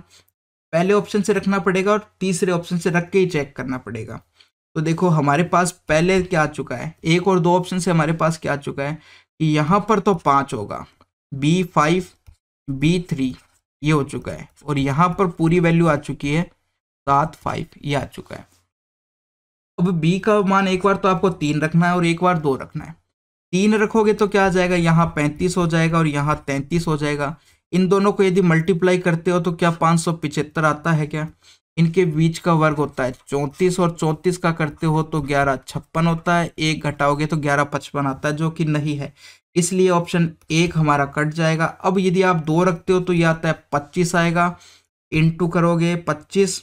Speaker 1: पहले ऑप्शन से रखना पड़ेगा और तीसरे ऑप्शन से रख के ही चेक करना पड़ेगा तो देखो हमारे पास पहले क्या आ चुका है एक और दो ऑप्शन से हमारे पास क्या आ चुका है कि यहाँ पर तो पाँच होगा बी फाइव बी थ्री ये हो चुका है और यहाँ पर पूरी वैल्यू आ चुकी है सात फाइव ये आ चुका है अब बी का मान एक बार तो आपको तीन रखना है और एक बार दो रखना है तीन रखोगे तो क्या आ जाएगा यहाँ पैंतीस हो जाएगा और यहाँ तैंतीस हो जाएगा इन दोनों को यदि मल्टीप्लाई करते हो तो क्या पाँच सौ पिछहत्तर आता है क्या इनके बीच का वर्ग होता है चौंतीस और चौंतीस का करते हो तो ग्यारह छप्पन होता है एक घटाओगे तो ग्यारह पचपन आता है जो कि नहीं है इसलिए ऑप्शन एक हमारा कट जाएगा अब यदि आप दो रखते हो तो यह आता है पच्चीस आएगा इंटू करोगे पच्चीस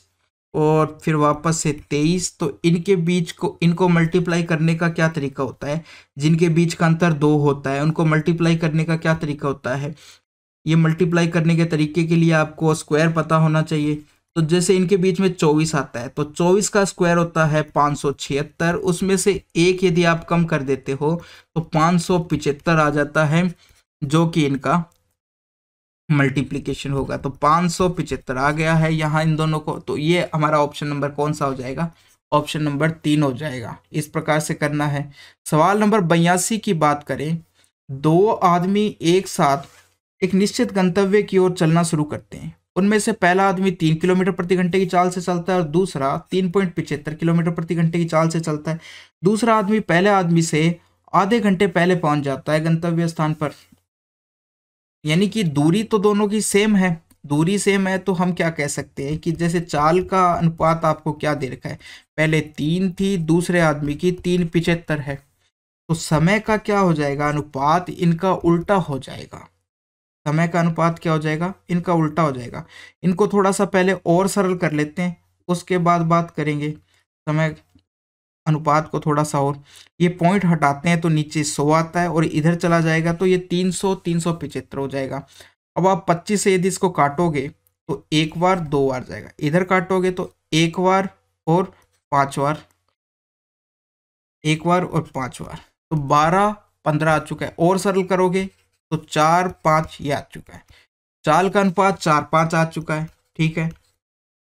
Speaker 1: और फिर वापस से तेईस तो इनके बीच को इनको मल्टीप्लाई करने का क्या तरीका होता है जिनके बीच का अंतर दो होता है उनको मल्टीप्लाई करने का क्या तरीका होता है ये मल्टीप्लाई करने के तरीके के लिए आपको स्क्वायर पता होना चाहिए तो जैसे इनके बीच में चौबीस आता है तो चौबीस का स्क्वायर होता है पाँच सौ छिहत्तर उसमें से एक यदि आप कम कर देते हो तो पाँच सौ पिचहत्तर आ जाता है जो कि इनका मल्टीप्लीकेशन होगा तो पाँच सौ पिचहत्तर आ गया है यहाँ इन दोनों को तो ये हमारा ऑप्शन नंबर कौन सा हो जाएगा ऑप्शन नंबर तीन हो जाएगा इस प्रकार से करना है सवाल नंबर बयासी की बात करें दो आदमी एक साथ एक निश्चित गंतव्य की ओर चलना शुरू करते हैं उनमें से पहला आदमी तीन किलोमीटर प्रति घंटे की चाल से चलता है और दूसरा तीन पॉइंट पिछहत्तर किलोमीटर प्रति घंटे की चाल से चलता है दूसरा आदमी पहले आदमी से आधे घंटे पहले पहुंच जाता है गंतव्य स्थान पर यानी कि दूरी तो दोनों की सेम है दूरी सेम है तो हम क्या कह सकते हैं कि जैसे चाल का अनुपात आपको क्या दे रखा है पहले तीन थी दूसरे आदमी की तीन पिचहत्तर है तो समय का क्या हो जाएगा अनुपात इनका उल्टा हो जाएगा समय का अनुपात क्या हो जाएगा इनका उल्टा हो जाएगा इनको थोड़ा सा पहले और सरल कर लेते हैं उसके बाद बात करेंगे समय अनुपात को थोड़ा सा और ये पॉइंट हटाते हैं तो नीचे सौ आता है और इधर चला जाएगा तो ये तीन सौ तीन सौ पिचहत्तर हो जाएगा अब आप पच्चीस से यदि इसको काटोगे तो एक बार दो बार जाएगा इधर काटोगे तो एक बार और पाँच बार एक बार और पाँच बार तो बारह पंद्रह आ चुका है और सरल करोगे तो चार पाँच ये आ चुका है चाल का अनुपात चार पाँच आ चुका है ठीक है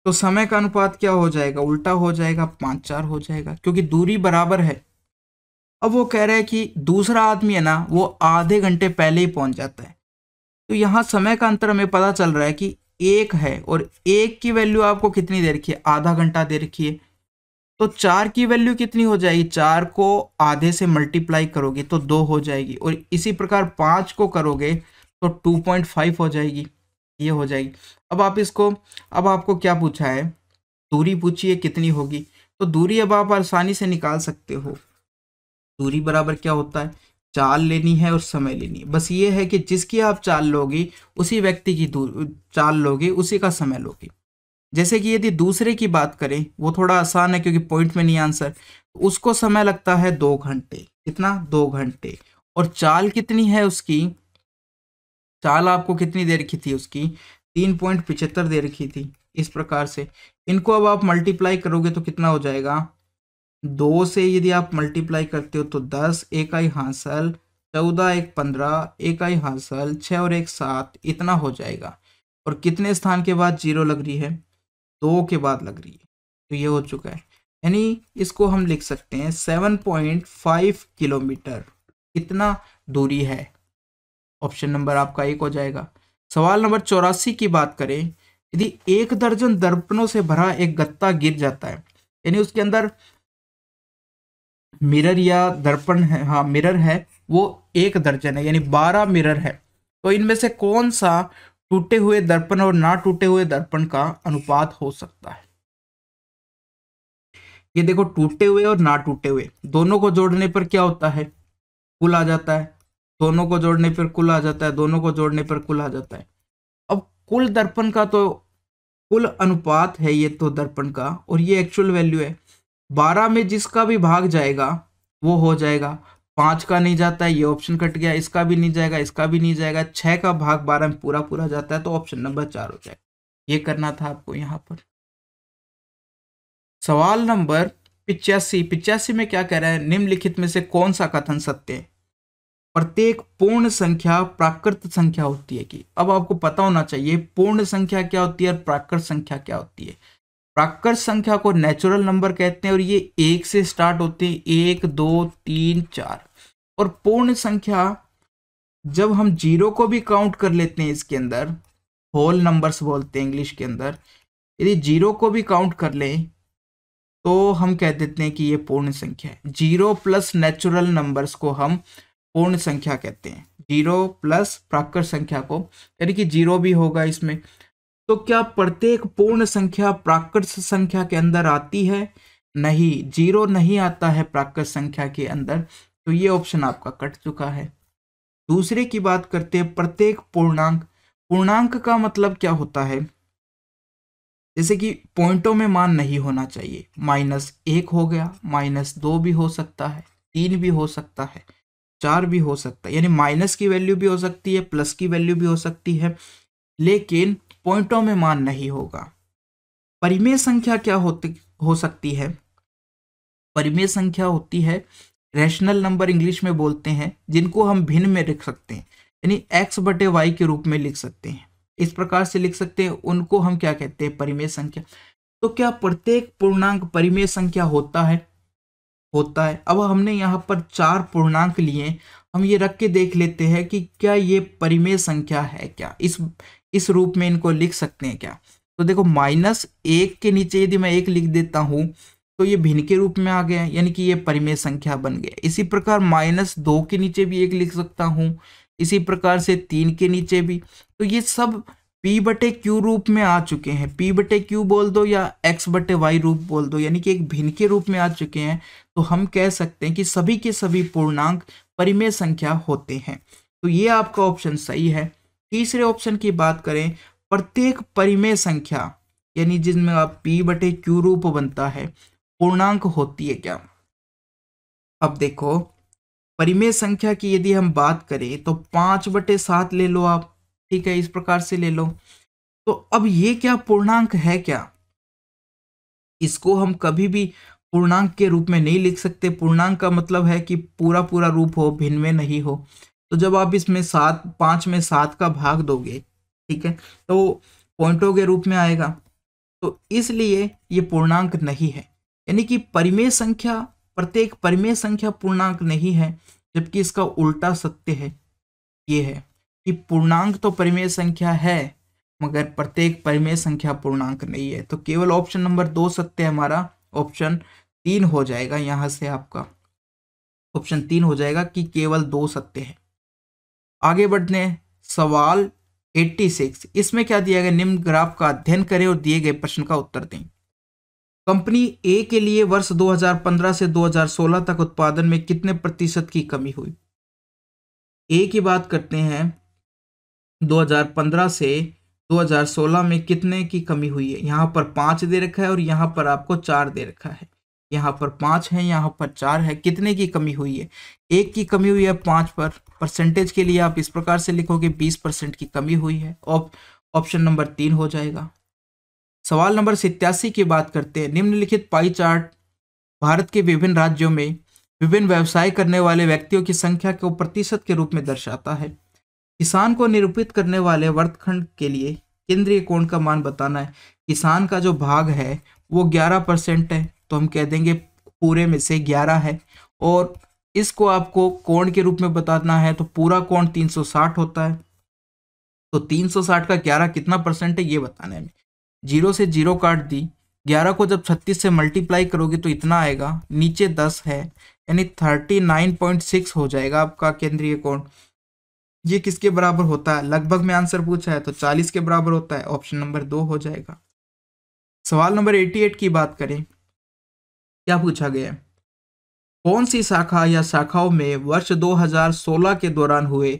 Speaker 1: तो समय का अनुपात क्या हो जाएगा उल्टा हो जाएगा पाँच चार हो जाएगा क्योंकि दूरी बराबर है अब वो कह रहे हैं कि दूसरा आदमी है ना वो आधे घंटे पहले ही पहुंच जाता है तो यहाँ समय का अंतर हमें पता चल रहा है कि एक है और एक की वैल्यू आपको कितनी दे रखी है आधा घंटा दे रखी है तो चार की वैल्यू कितनी हो जाएगी चार को आधे से मल्टीप्लाई करोगे तो दो हो जाएगी और इसी प्रकार पाँच को करोगे तो टू पॉइंट फाइव हो जाएगी ये हो जाएगी अब आप इसको अब आपको क्या पूछा है दूरी पूछी है कितनी होगी तो दूरी अब आप आसानी से निकाल सकते हो दूरी बराबर क्या होता है चाल लेनी है और समय लेनी है बस ये है कि जिसकी आप चाल लोगी उसी व्यक्ति की दूर चाल लोगी उसी का समय लोगी जैसे कि यदि दूसरे की बात करें वो थोड़ा आसान है क्योंकि पॉइंट में नहीं आंसर तो उसको समय लगता है दो घंटे कितना दो घंटे और चाल कितनी है उसकी चाल आपको कितनी दे रखी थी उसकी तीन पॉइंट पिचहत्तर दे रखी थी इस प्रकार से इनको अब आप मल्टीप्लाई करोगे तो कितना हो जाएगा दो से यदि आप मल्टीप्लाई करते हो तो दस एक आई हासिल चौदह एक पंद्रह एक आई हासिल छः और एक सात इतना हो जाएगा और कितने स्थान के बाद जीरो लग रही है दो के बाद लग रही है तो ये हो चुका है यानी इसको हम लिख सकते हैं सेवन पॉइंट फाइव किलोमीटर कितना दूरी है ऑप्शन नंबर आपका एक हो जाएगा सवाल नंबर चौरासी की बात करें यदि एक दर्जन दर्पणों से भरा एक गत्ता गिर जाता है यानी उसके अंदर मिरर या दर्पण है हाँ मिरर है वो एक दर्जन है यानी बारह मिरर है तो इनमें से कौन सा टूटे हुए दर्पण और ना टूटे हुए दर्पण का अनुपात हो सकता है ये देखो टूटे हुए और ना टूटे हुए दोनों को जोड़ने पर क्या होता है कुल आ जाता है दोनों को जोड़ने पर कुल आ जाता है दोनों को जोड़ने पर कुल आ जाता है अब कुल दर्पण का तो कुल अनुपात है ये तो दर्पण का और ये एक्चुअल वैल्यू है बारह में जिसका भी भाग जाएगा वो हो जाएगा पांच का नहीं जाता है ये ऑप्शन कट गया इसका भी नहीं जाएगा इसका भी नहीं जाएगा छह का भाग बारह में पूरा पूरा जाता है तो ऑप्शन नंबर चार हो जाएगा ये करना था आपको यहां पर सवाल नंबर पिचासी पिचासी में क्या कह रहा है निम्नलिखित में से कौन सा कथन सत्य है प्रत्येक पूर्ण संख्या प्राकृत संख्या होती है कि अब आपको पता होना चाहिए पूर्ण संख्या क्या होती है और प्राकृत संख्या क्या होती है प्राकृत संख्या को नेचुरल नंबर कहते हैं और ये एक से स्टार्ट होते हैं एक दो तीन चार और पूर्ण संख्या जब हम जीरो को भी काउंट कर लेते हैं इसके अंदर होल नंबर्स बोलते हैं इंग्लिश के अंदर यदि जीरो को भी काउंट कर लें तो हम कह देते हैं कि ये पूर्ण संख्या है जीरो प्लस नेचुरल नंबर्स को हम पूर्ण संख्या कहते हैं जीरो प्लस प्राकृत संख्या को यानी कि जीरो भी होगा इसमें तो क्या प्रत्येक पूर्ण संख्या प्राकृत संख्या के अंदर आती है नहीं जीरो नहीं आता है प्राकृत संख्या के अंदर तो ये ऑप्शन आपका कट चुका है दूसरे की बात करते हैं प्रत्येक पूर्णांक पूर्णांक का मतलब क्या होता है जैसे कि पॉइंटों में मान नहीं होना चाहिए माइनस एक हो गया माइनस दो भी हो सकता है तीन भी हो सकता है चार भी हो सकता है यानी माइनस की वैल्यू भी हो सकती है प्लस की वैल्यू भी हो सकती है लेकिन पॉइंटों में मान नहीं होगा परिमेय संख्या क्या होती हो सकती है परिमेय संख्या होती है रैशनल नंबर इंग्लिश में बोलते हैं जिनको हम भिन्न में लिख सकते हैं यानी एक्स बटे वाई के रूप में लिख सकते हैं इस प्रकार से लिख सकते हैं उनको हम क्या कहते हैं परिमेय संख्या तो क्या प्रत्येक पूर्णांक परिमेय संख्या होता है होता है अब हमने यहाँ पर चार पूर्णांक लिए हम ये रख के देख लेते हैं कि क्या ये परिमेय संख्या है क्या इस इस रूप में इनको लिख सकते हैं क्या तो देखो माइनस एक के नीचे यदि मैं एक लिख देता हूँ तो ये भिन्न के रूप में आ गया यानी कि ये परिमेय संख्या बन गया इसी प्रकार माइनस दो के नीचे भी एक लिख सकता हूँ इसी प्रकार से तीन के नीचे भी तो ये सब पी बटे क्यू रूप में आ चुके हैं पी बटे क्यू बोल दो या एक्स बटे वाई रूप बोल दो यानी कि एक भिन्न के रूप में आ चुके हैं तो हम कह सकते हैं कि सभी के सभी पूर्णांक परिमेय संख्या होते हैं तो ये आपका ऑप्शन सही है तीसरे ऑप्शन की बात करें प्रत्येक परिमेय संख्या यानी जिसमें आप पी बटे क्यू रूप बनता है पूर्णांक होती है क्या अब देखो परिमेय संख्या की यदि हम बात करें तो पांच बटे सात ले लो आप ठीक है इस प्रकार से ले लो तो अब ये क्या पूर्णांक है क्या इसको हम कभी भी पूर्णांक के रूप में नहीं लिख सकते पूर्णांक का मतलब है कि पूरा पूरा रूप हो भिन्न में नहीं हो तो जब आप इसमें सात पाँच में सात का भाग दोगे ठीक है तो पॉइंटों के रूप में आएगा तो इसलिए ये पूर्णांक नहीं है यानी कि परिमेय संख्या प्रत्येक परिमेय संख्या पूर्णांक नहीं है जबकि इसका उल्टा सत्य है ये है कि पूर्णांक तो परिमेय संख्या है मगर प्रत्येक परिमेय संख्या पूर्णांक नहीं है तो केवल ऑप्शन नंबर दो सत्य है हमारा ऑप्शन तीन हो जाएगा यहाँ से आपका ऑप्शन तीन हो जाएगा कि केवल दो सत्य है आगे बढ़ते हैं सवाल 86 इसमें क्या दिया गया निम्न ग्राफ का अध्ययन करें और दिए गए प्रश्न का उत्तर दें कंपनी ए के लिए वर्ष 2015 से 2016 तक उत्पादन में कितने प्रतिशत की कमी हुई ए की बात करते हैं 2015 से 2016 में कितने की कमी हुई है यहां पर पांच दे रखा है और यहां पर आपको चार दे रखा है यहाँ पर पाँच है यहाँ पर चार है कितने की कमी हुई है एक की कमी हुई है पाँच पर परसेंटेज के लिए आप इस प्रकार से लिखोगे बीस परसेंट की कमी हुई है ऑप्शन नंबर तीन हो जाएगा सवाल नंबर सत्यासी की बात करते हैं निम्नलिखित पाई चार्ट भारत के विभिन्न राज्यों में विभिन्न व्यवसाय करने वाले व्यक्तियों की संख्या को प्रतिशत के रूप में दर्शाता है किसान को निरूपित करने वाले वर्तखंड के लिए केंद्रीय कोण का मान बताना है किसान का जो भाग है वो ग्यारह परसेंट है तो हम कह देंगे पूरे में से ग्यारह है और इसको आपको कोण के रूप में बताना है तो पूरा कोण 360 होता है तो 360 का 11 कितना परसेंट है ये बताना है जीरो से जीरो काट दी 11 को जब 36 से मल्टीप्लाई करोगे तो इतना आएगा नीचे 10 है यानी 39.6 हो जाएगा आपका केंद्रीय कोण ये किसके बराबर होता है लगभग में आंसर पूछा है तो 40 के बराबर होता है ऑप्शन नंबर दो हो जाएगा सवाल नंबर 88 की बात करें क्या पूछा गया कौन सी शाखा या शाखाओं में वर्ष 2016 के दौरान हुए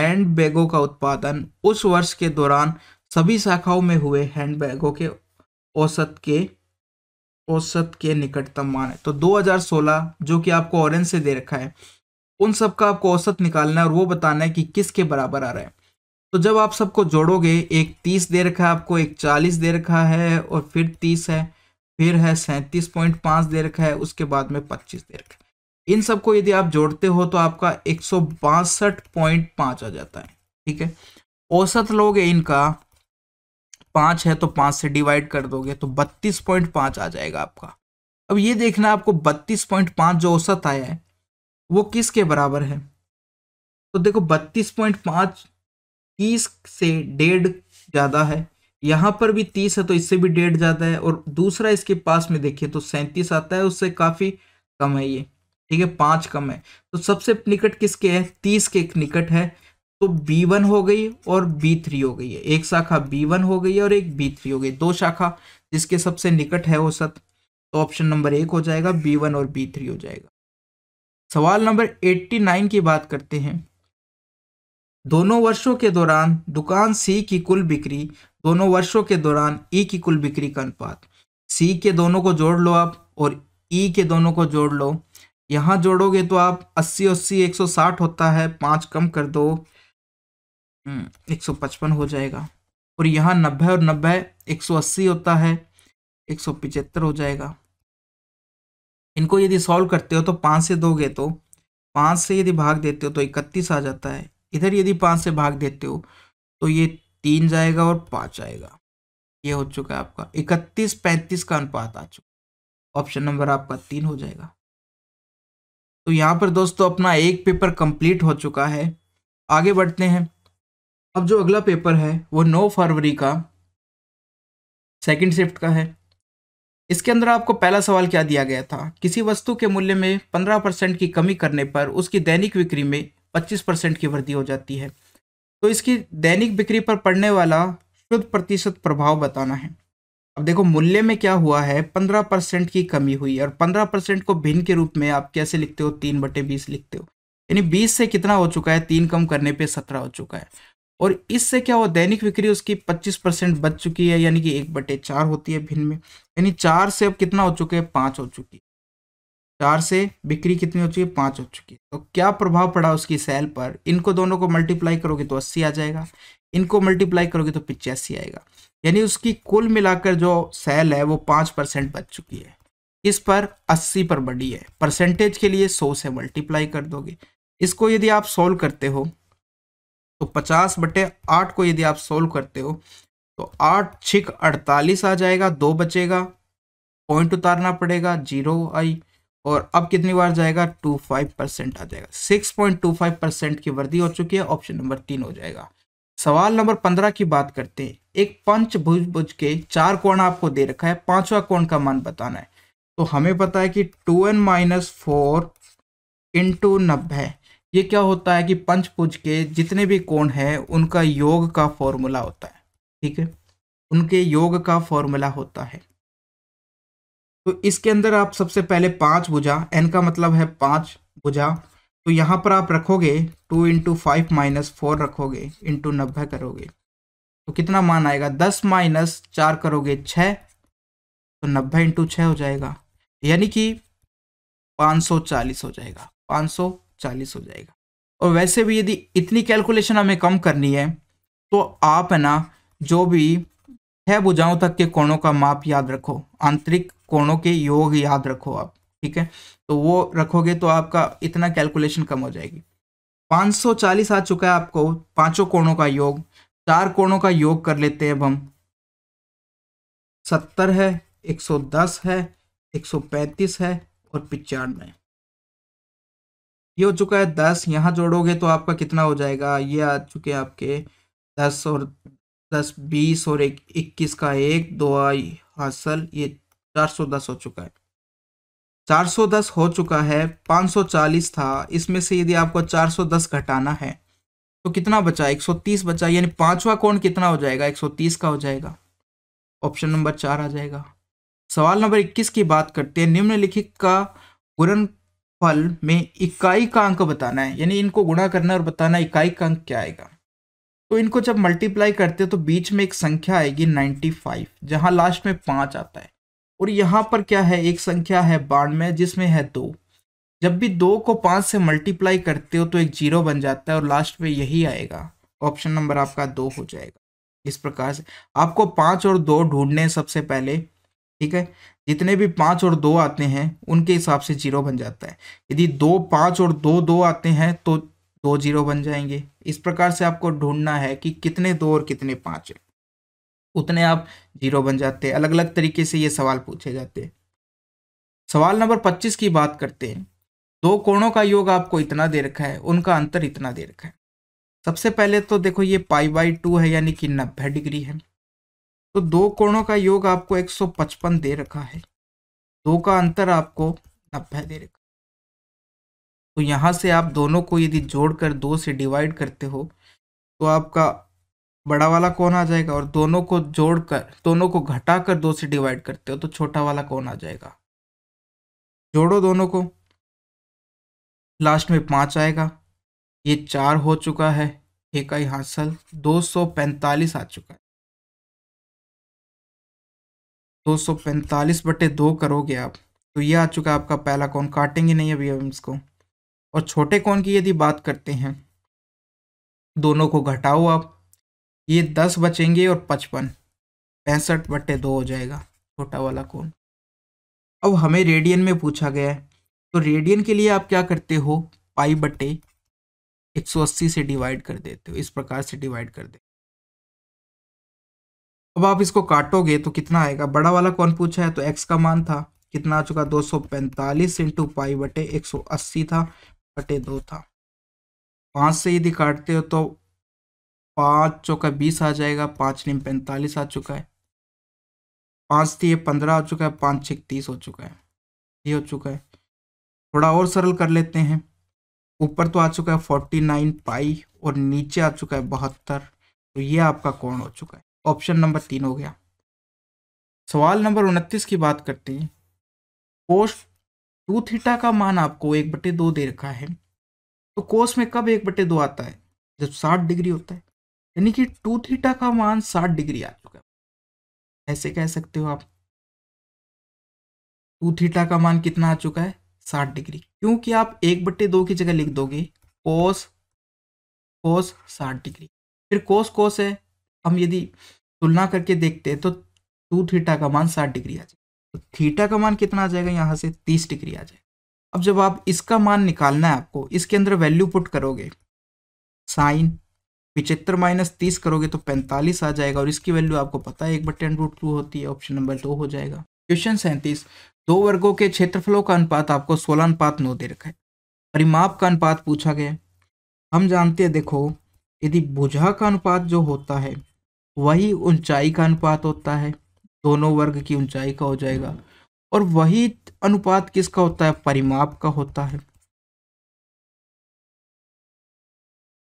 Speaker 1: हैंड बैगों का उत्पादन उस वर्ष के दौरान सभी शाखाओं में हुए हैंड बैगों के औसत के औसत के निकटतम मान है तो 2016 जो कि आपको ऑरेंज से दे रखा है उन सब का आपको औसत निकालना है और वो बताना है कि किसके बराबर आ रहा है तो जब आप सबको जोड़ोगे एक तीस दे रखा है आपको एक चालीस दे रखा है और फिर तीस है फिर है सैंतीस पॉइंट पाँच दे रखा है उसके बाद में पच्चीस दे रखा है इन सबको यदि आप जोड़ते हो तो आपका एक सौ बासठ पॉइंट पाँच आ जाता है ठीक है औसत लोगे इनका पाँच है तो पाँच से डिवाइड कर दोगे तो बत्तीस पॉइंट पाँच आ जाएगा आपका अब ये देखना आपको बत्तीस पॉइंट पाँच जो औसत आया है वो किसके बराबर है तो देखो बत्तीस पॉइंट पाँच तीस से डेढ़ ज़्यादा है यहाँ पर भी तीस है तो इससे भी डेढ़ ज़्यादा है और दूसरा इसके पास में देखिए तो सैंतीस आता है उससे काफ़ी कम है ये ठीक है पाँच कम है तो सबसे निकट किसके है तीस के निकट है तो बी वन हो गई और बी थ्री हो गई है एक शाखा बी वन हो गई है और एक बी थ्री हो गई दो शाखा जिसके सबसे निकट है औसत तो ऑप्शन नंबर एक हो जाएगा बी वन और बी थ्री हो जाएगा सवाल नंबर एट्टी नाइन की बात करते हैं दोनों वर्षों के दौरान दुकान सी की कुल बिक्री दोनों वर्षों के दौरान ई e की कुल बिक्री का अनुपात सी के दोनों को जोड़ लो आप और ई e के दोनों को जोड़ लो यहाँ जोड़ोगे तो आप अस्सी अस्सी एक सौ साठ होता है पाँच कम कर दो हम्म, एक सौ पचपन हो जाएगा और यहाँ नब्बे और नब्बे एक सौ अस्सी होता है एक सौ पिचहत्तर हो जाएगा इनको यदि सॉल्व करते हो तो पाँच से दोगे तो पाँच से यदि भाग देते हो तो इकतीस आ जाता है इधर यदि पाँच से भाग देते हो तो ये तीन जाएगा और पाँच आएगा ये हो चुका है आपका इकतीस पैंतीस का अनुपात आ चुका ऑप्शन नंबर आपका तीन हो जाएगा तो यहाँ पर दोस्तों अपना एक पेपर कंप्लीट हो चुका है आगे बढ़ते हैं अब जो अगला पेपर है वो नौ फरवरी का सेकंड शिफ्ट का है इसके अंदर आपको पहला सवाल क्या दिया गया था किसी वस्तु के मूल्य में पंद्रह परसेंट की कमी करने पर उसकी दैनिक बिक्री में पच्चीस परसेंट की वृद्धि हो जाती है तो इसकी दैनिक बिक्री पर पड़ने वाला शुद्ध प्रतिशत प्रभाव बताना है अब देखो मूल्य में क्या हुआ है पंद्रह परसेंट की कमी हुई और पंद्रह परसेंट को भिन्न के रूप में आप कैसे लिखते हो तीन बटे बीस लिखते हो यानी बीस से कितना हो चुका है तीन कम करने पे सत्रह हो चुका है और इससे क्या हुआ दैनिक बिक्री उसकी पच्चीस परसेंट बच चुकी है यानी कि एक बटे चार होती है भिन्न में यानी चार से अब कितना हो चुके हैं पाँच हो चुकी है चार से बिक्री कितनी हो चुकी है पाँच हो चुकी है तो क्या प्रभाव पड़ा उसकी सेल पर इनको दोनों को मल्टीप्लाई करोगे तो अस्सी आ जाएगा इनको मल्टीप्लाई करोगे तो पिचासी आएगा यानी उसकी कुल मिलाकर जो सेल है वो पाँच परसेंट बच चुकी है इस पर अस्सी पर बढ़ी है परसेंटेज के लिए सौ से मल्टीप्लाई कर दोगे इसको यदि आप सोल्व करते हो तो पचास बटे आठ को यदि आप सोल्व करते हो तो आठ छिक अड़तालीस आ जाएगा दो बचेगा पॉइंट उतारना पड़ेगा जीरो आई और अब कितनी बार जाएगा टू फाइव परसेंट आ जाएगा six point two five percent की वृद्धि हो चुकी है ऑप्शन नंबर तीन हो जाएगा सवाल नंबर पंद्रह की बात करते हैं एक पंच भुज के चार कोण आपको दे रखा है पांचवा कोण का मान बताना है तो हमें पता है कि two n minus four into नब्बे ये क्या होता है कि भुज के जितने भी कोण हैं उनका योग का फॉर्मूला होता है ठीक है उनके योग का फॉर्मूला होता है तो इसके अंदर आप सबसे पहले पांच भुजा एन का मतलब है पांच भुजा तो यहाँ पर आप रखोगे two into five minus four रखोगे इंटू नब्बे करोगे तो कितना मान आएगा दस माइनस चार करोगे छः तो नब्बे इंटू छः हो जाएगा यानी कि पाँच सौ चालीस हो जाएगा पाँच सौ चालीस हो जाएगा और वैसे भी यदि इतनी कैलकुलेशन हमें कम करनी है तो आप है ना जो भी छः भुजाओं तक के कोणों का माप याद रखो आंतरिक कोणों के योग याद रखो आप ठीक है तो वो रखोगे तो आपका इतना कैलकुलेशन कम हो जाएगी 540 आ चुका है आपको पांचों कोणों का योग चार कोणों का योग कर लेते हैं अब हम 70 है 110 है 135 है और पिचानवे ये हो चुका है 10 यहां जोड़ोगे तो आपका कितना हो जाएगा ये आ चुके हैं आपके 10 और 10 20 और एक 21 का एक दो आई हासिल ये 410 हो चुका है 410 हो चुका है 540 था इसमें से यदि आपको 410 घटाना है तो कितना बचा 130 बचा यानी पांचवा कोण कितना हो जाएगा 130 का हो जाएगा ऑप्शन नंबर चार आ जाएगा सवाल नंबर 21 की बात करते हैं निम्नलिखित का गुणन फल में इकाई का अंक बताना है यानी इनको गुणा करना है और बताना इकाई का अंक क्या आएगा तो इनको जब मल्टीप्लाई करते हैं तो बीच में एक संख्या आएगी 95 जहां लास्ट में पाँच आता है और यहाँ पर क्या है एक संख्या है बानवे जिसमें है दो जब भी दो को पाँच से मल्टीप्लाई करते हो तो एक जीरो बन जाता है और लास्ट में यही आएगा ऑप्शन नंबर आपका दो हो जाएगा इस प्रकार से आपको पाँच और दो ढूंढने हैं सबसे पहले ठीक है जितने भी पाँच और दो आते हैं उनके हिसाब से जीरो बन जाता है यदि दो पाँच और दो दो आते हैं तो दो जीरो बन जाएंगे इस प्रकार से आपको ढूंढना है कि कितने दो और कितने पाँच है उतने आप जीरो बन जाते हैं अलग अलग तरीके से ये सवाल पूछे जाते हैं सवाल नंबर पच्चीस की बात करते हैं दो कोणों का योग आपको इतना दे रखा है उनका अंतर इतना दे रखा है सबसे पहले तो देखो ये पाई बाई टू है यानी कि नब्बे डिग्री है तो दो कोणों का योग आपको 155 दे रखा है दो का अंतर आपको नब्बे दे रखा है तो यहाँ से आप दोनों को यदि जोड़कर दो से डिवाइड करते हो तो आपका बड़ा वाला कौन आ जाएगा और दोनों को जोड़कर दोनों को घटाकर दो से डिवाइड करते हो तो छोटा वाला कौन आ जाएगा जोड़ो दोनों को लास्ट में पांच आएगा ये चार हो चुका है इकाई हासिल दो सौ पैंतालीस आ चुका है दो सौ पैंतालीस बटे दो करोगे आप तो ये आ चुका है आपका पहला कौन काटेंगे नहीं अभी हम इसको और छोटे कौन की यदि बात करते हैं दोनों को घटाओ आप ये दस बचेंगे और पचपन पैंसठ बट्टे दो हो जाएगा छोटा वाला कोण अब हमें रेडियन में पूछा गया है तो रेडियन के लिए आप क्या करते हो पाई बट्टे 180 से डिवाइड कर देते हो इस प्रकार से डिवाइड कर दे अब आप इसको काटोगे तो कितना आएगा बड़ा वाला कौन पूछा है तो एक्स का मान था कितना आ चुका 245 सौ पैंतालीस इंटू पाई बटे एक था बटे दो था पाँच से यदि काटते हो तो पाँच चौका बीस आ जाएगा पाँच नीम पैंतालीस आ चुका है पाँच थी ये पंद्रह आ चुका है पाँच छः तीस हो चुका है ये हो चुका है थोड़ा और सरल कर लेते हैं ऊपर तो आ चुका है फोर्टी नाइन पाई और नीचे आ चुका है बहत्तर तो ये आपका कौन हो चुका है ऑप्शन नंबर तीन हो गया सवाल नंबर उनतीस की बात करते हैं कोष टू थीटा का मान आपको एक बटे दो दे रखा है तो कोष में कब एक बटे दो आता है जब साठ डिग्री होता है यानी कि टू थीटा का मान साठ डिग्री आ चुका है ऐसे कह सकते हो आप टू थीटा का मान कितना आ चुका है साठ डिग्री क्योंकि आप एक बट्टे दो की जगह लिख दोगे कोस कोस साठ डिग्री फिर कोस कोस है हम यदि तुलना करके देखते हैं तो टू थीटा का मान साठ डिग्री आ जाएगा तो थीटा का मान कितना आ जाएगा यहाँ से तीस डिग्री आ जाएगा अब जब आप इसका मान निकालना है आपको इसके अंदर वैल्यू पुट करोगे साइन पिचहत्तर माइनस तीस करोगे तो पैंतालीस आ जाएगा और इसकी वैल्यू आपको पता है एक बट रूट टू होती है ऑप्शन नंबर दो हो जाएगा क्वेश्चन सैंतीस दो वर्गों के क्षेत्रफलों का अनुपात आपको सोलह अनुपात नौ दे रखा है परिमाप का अनुपात पूछा गया हम जानते हैं देखो यदि भुझा का अनुपात जो होता है वही ऊंचाई का अनुपात होता है दोनों वर्ग की ऊंचाई का हो जाएगा और वही अनुपात किसका होता है परिमाप का होता है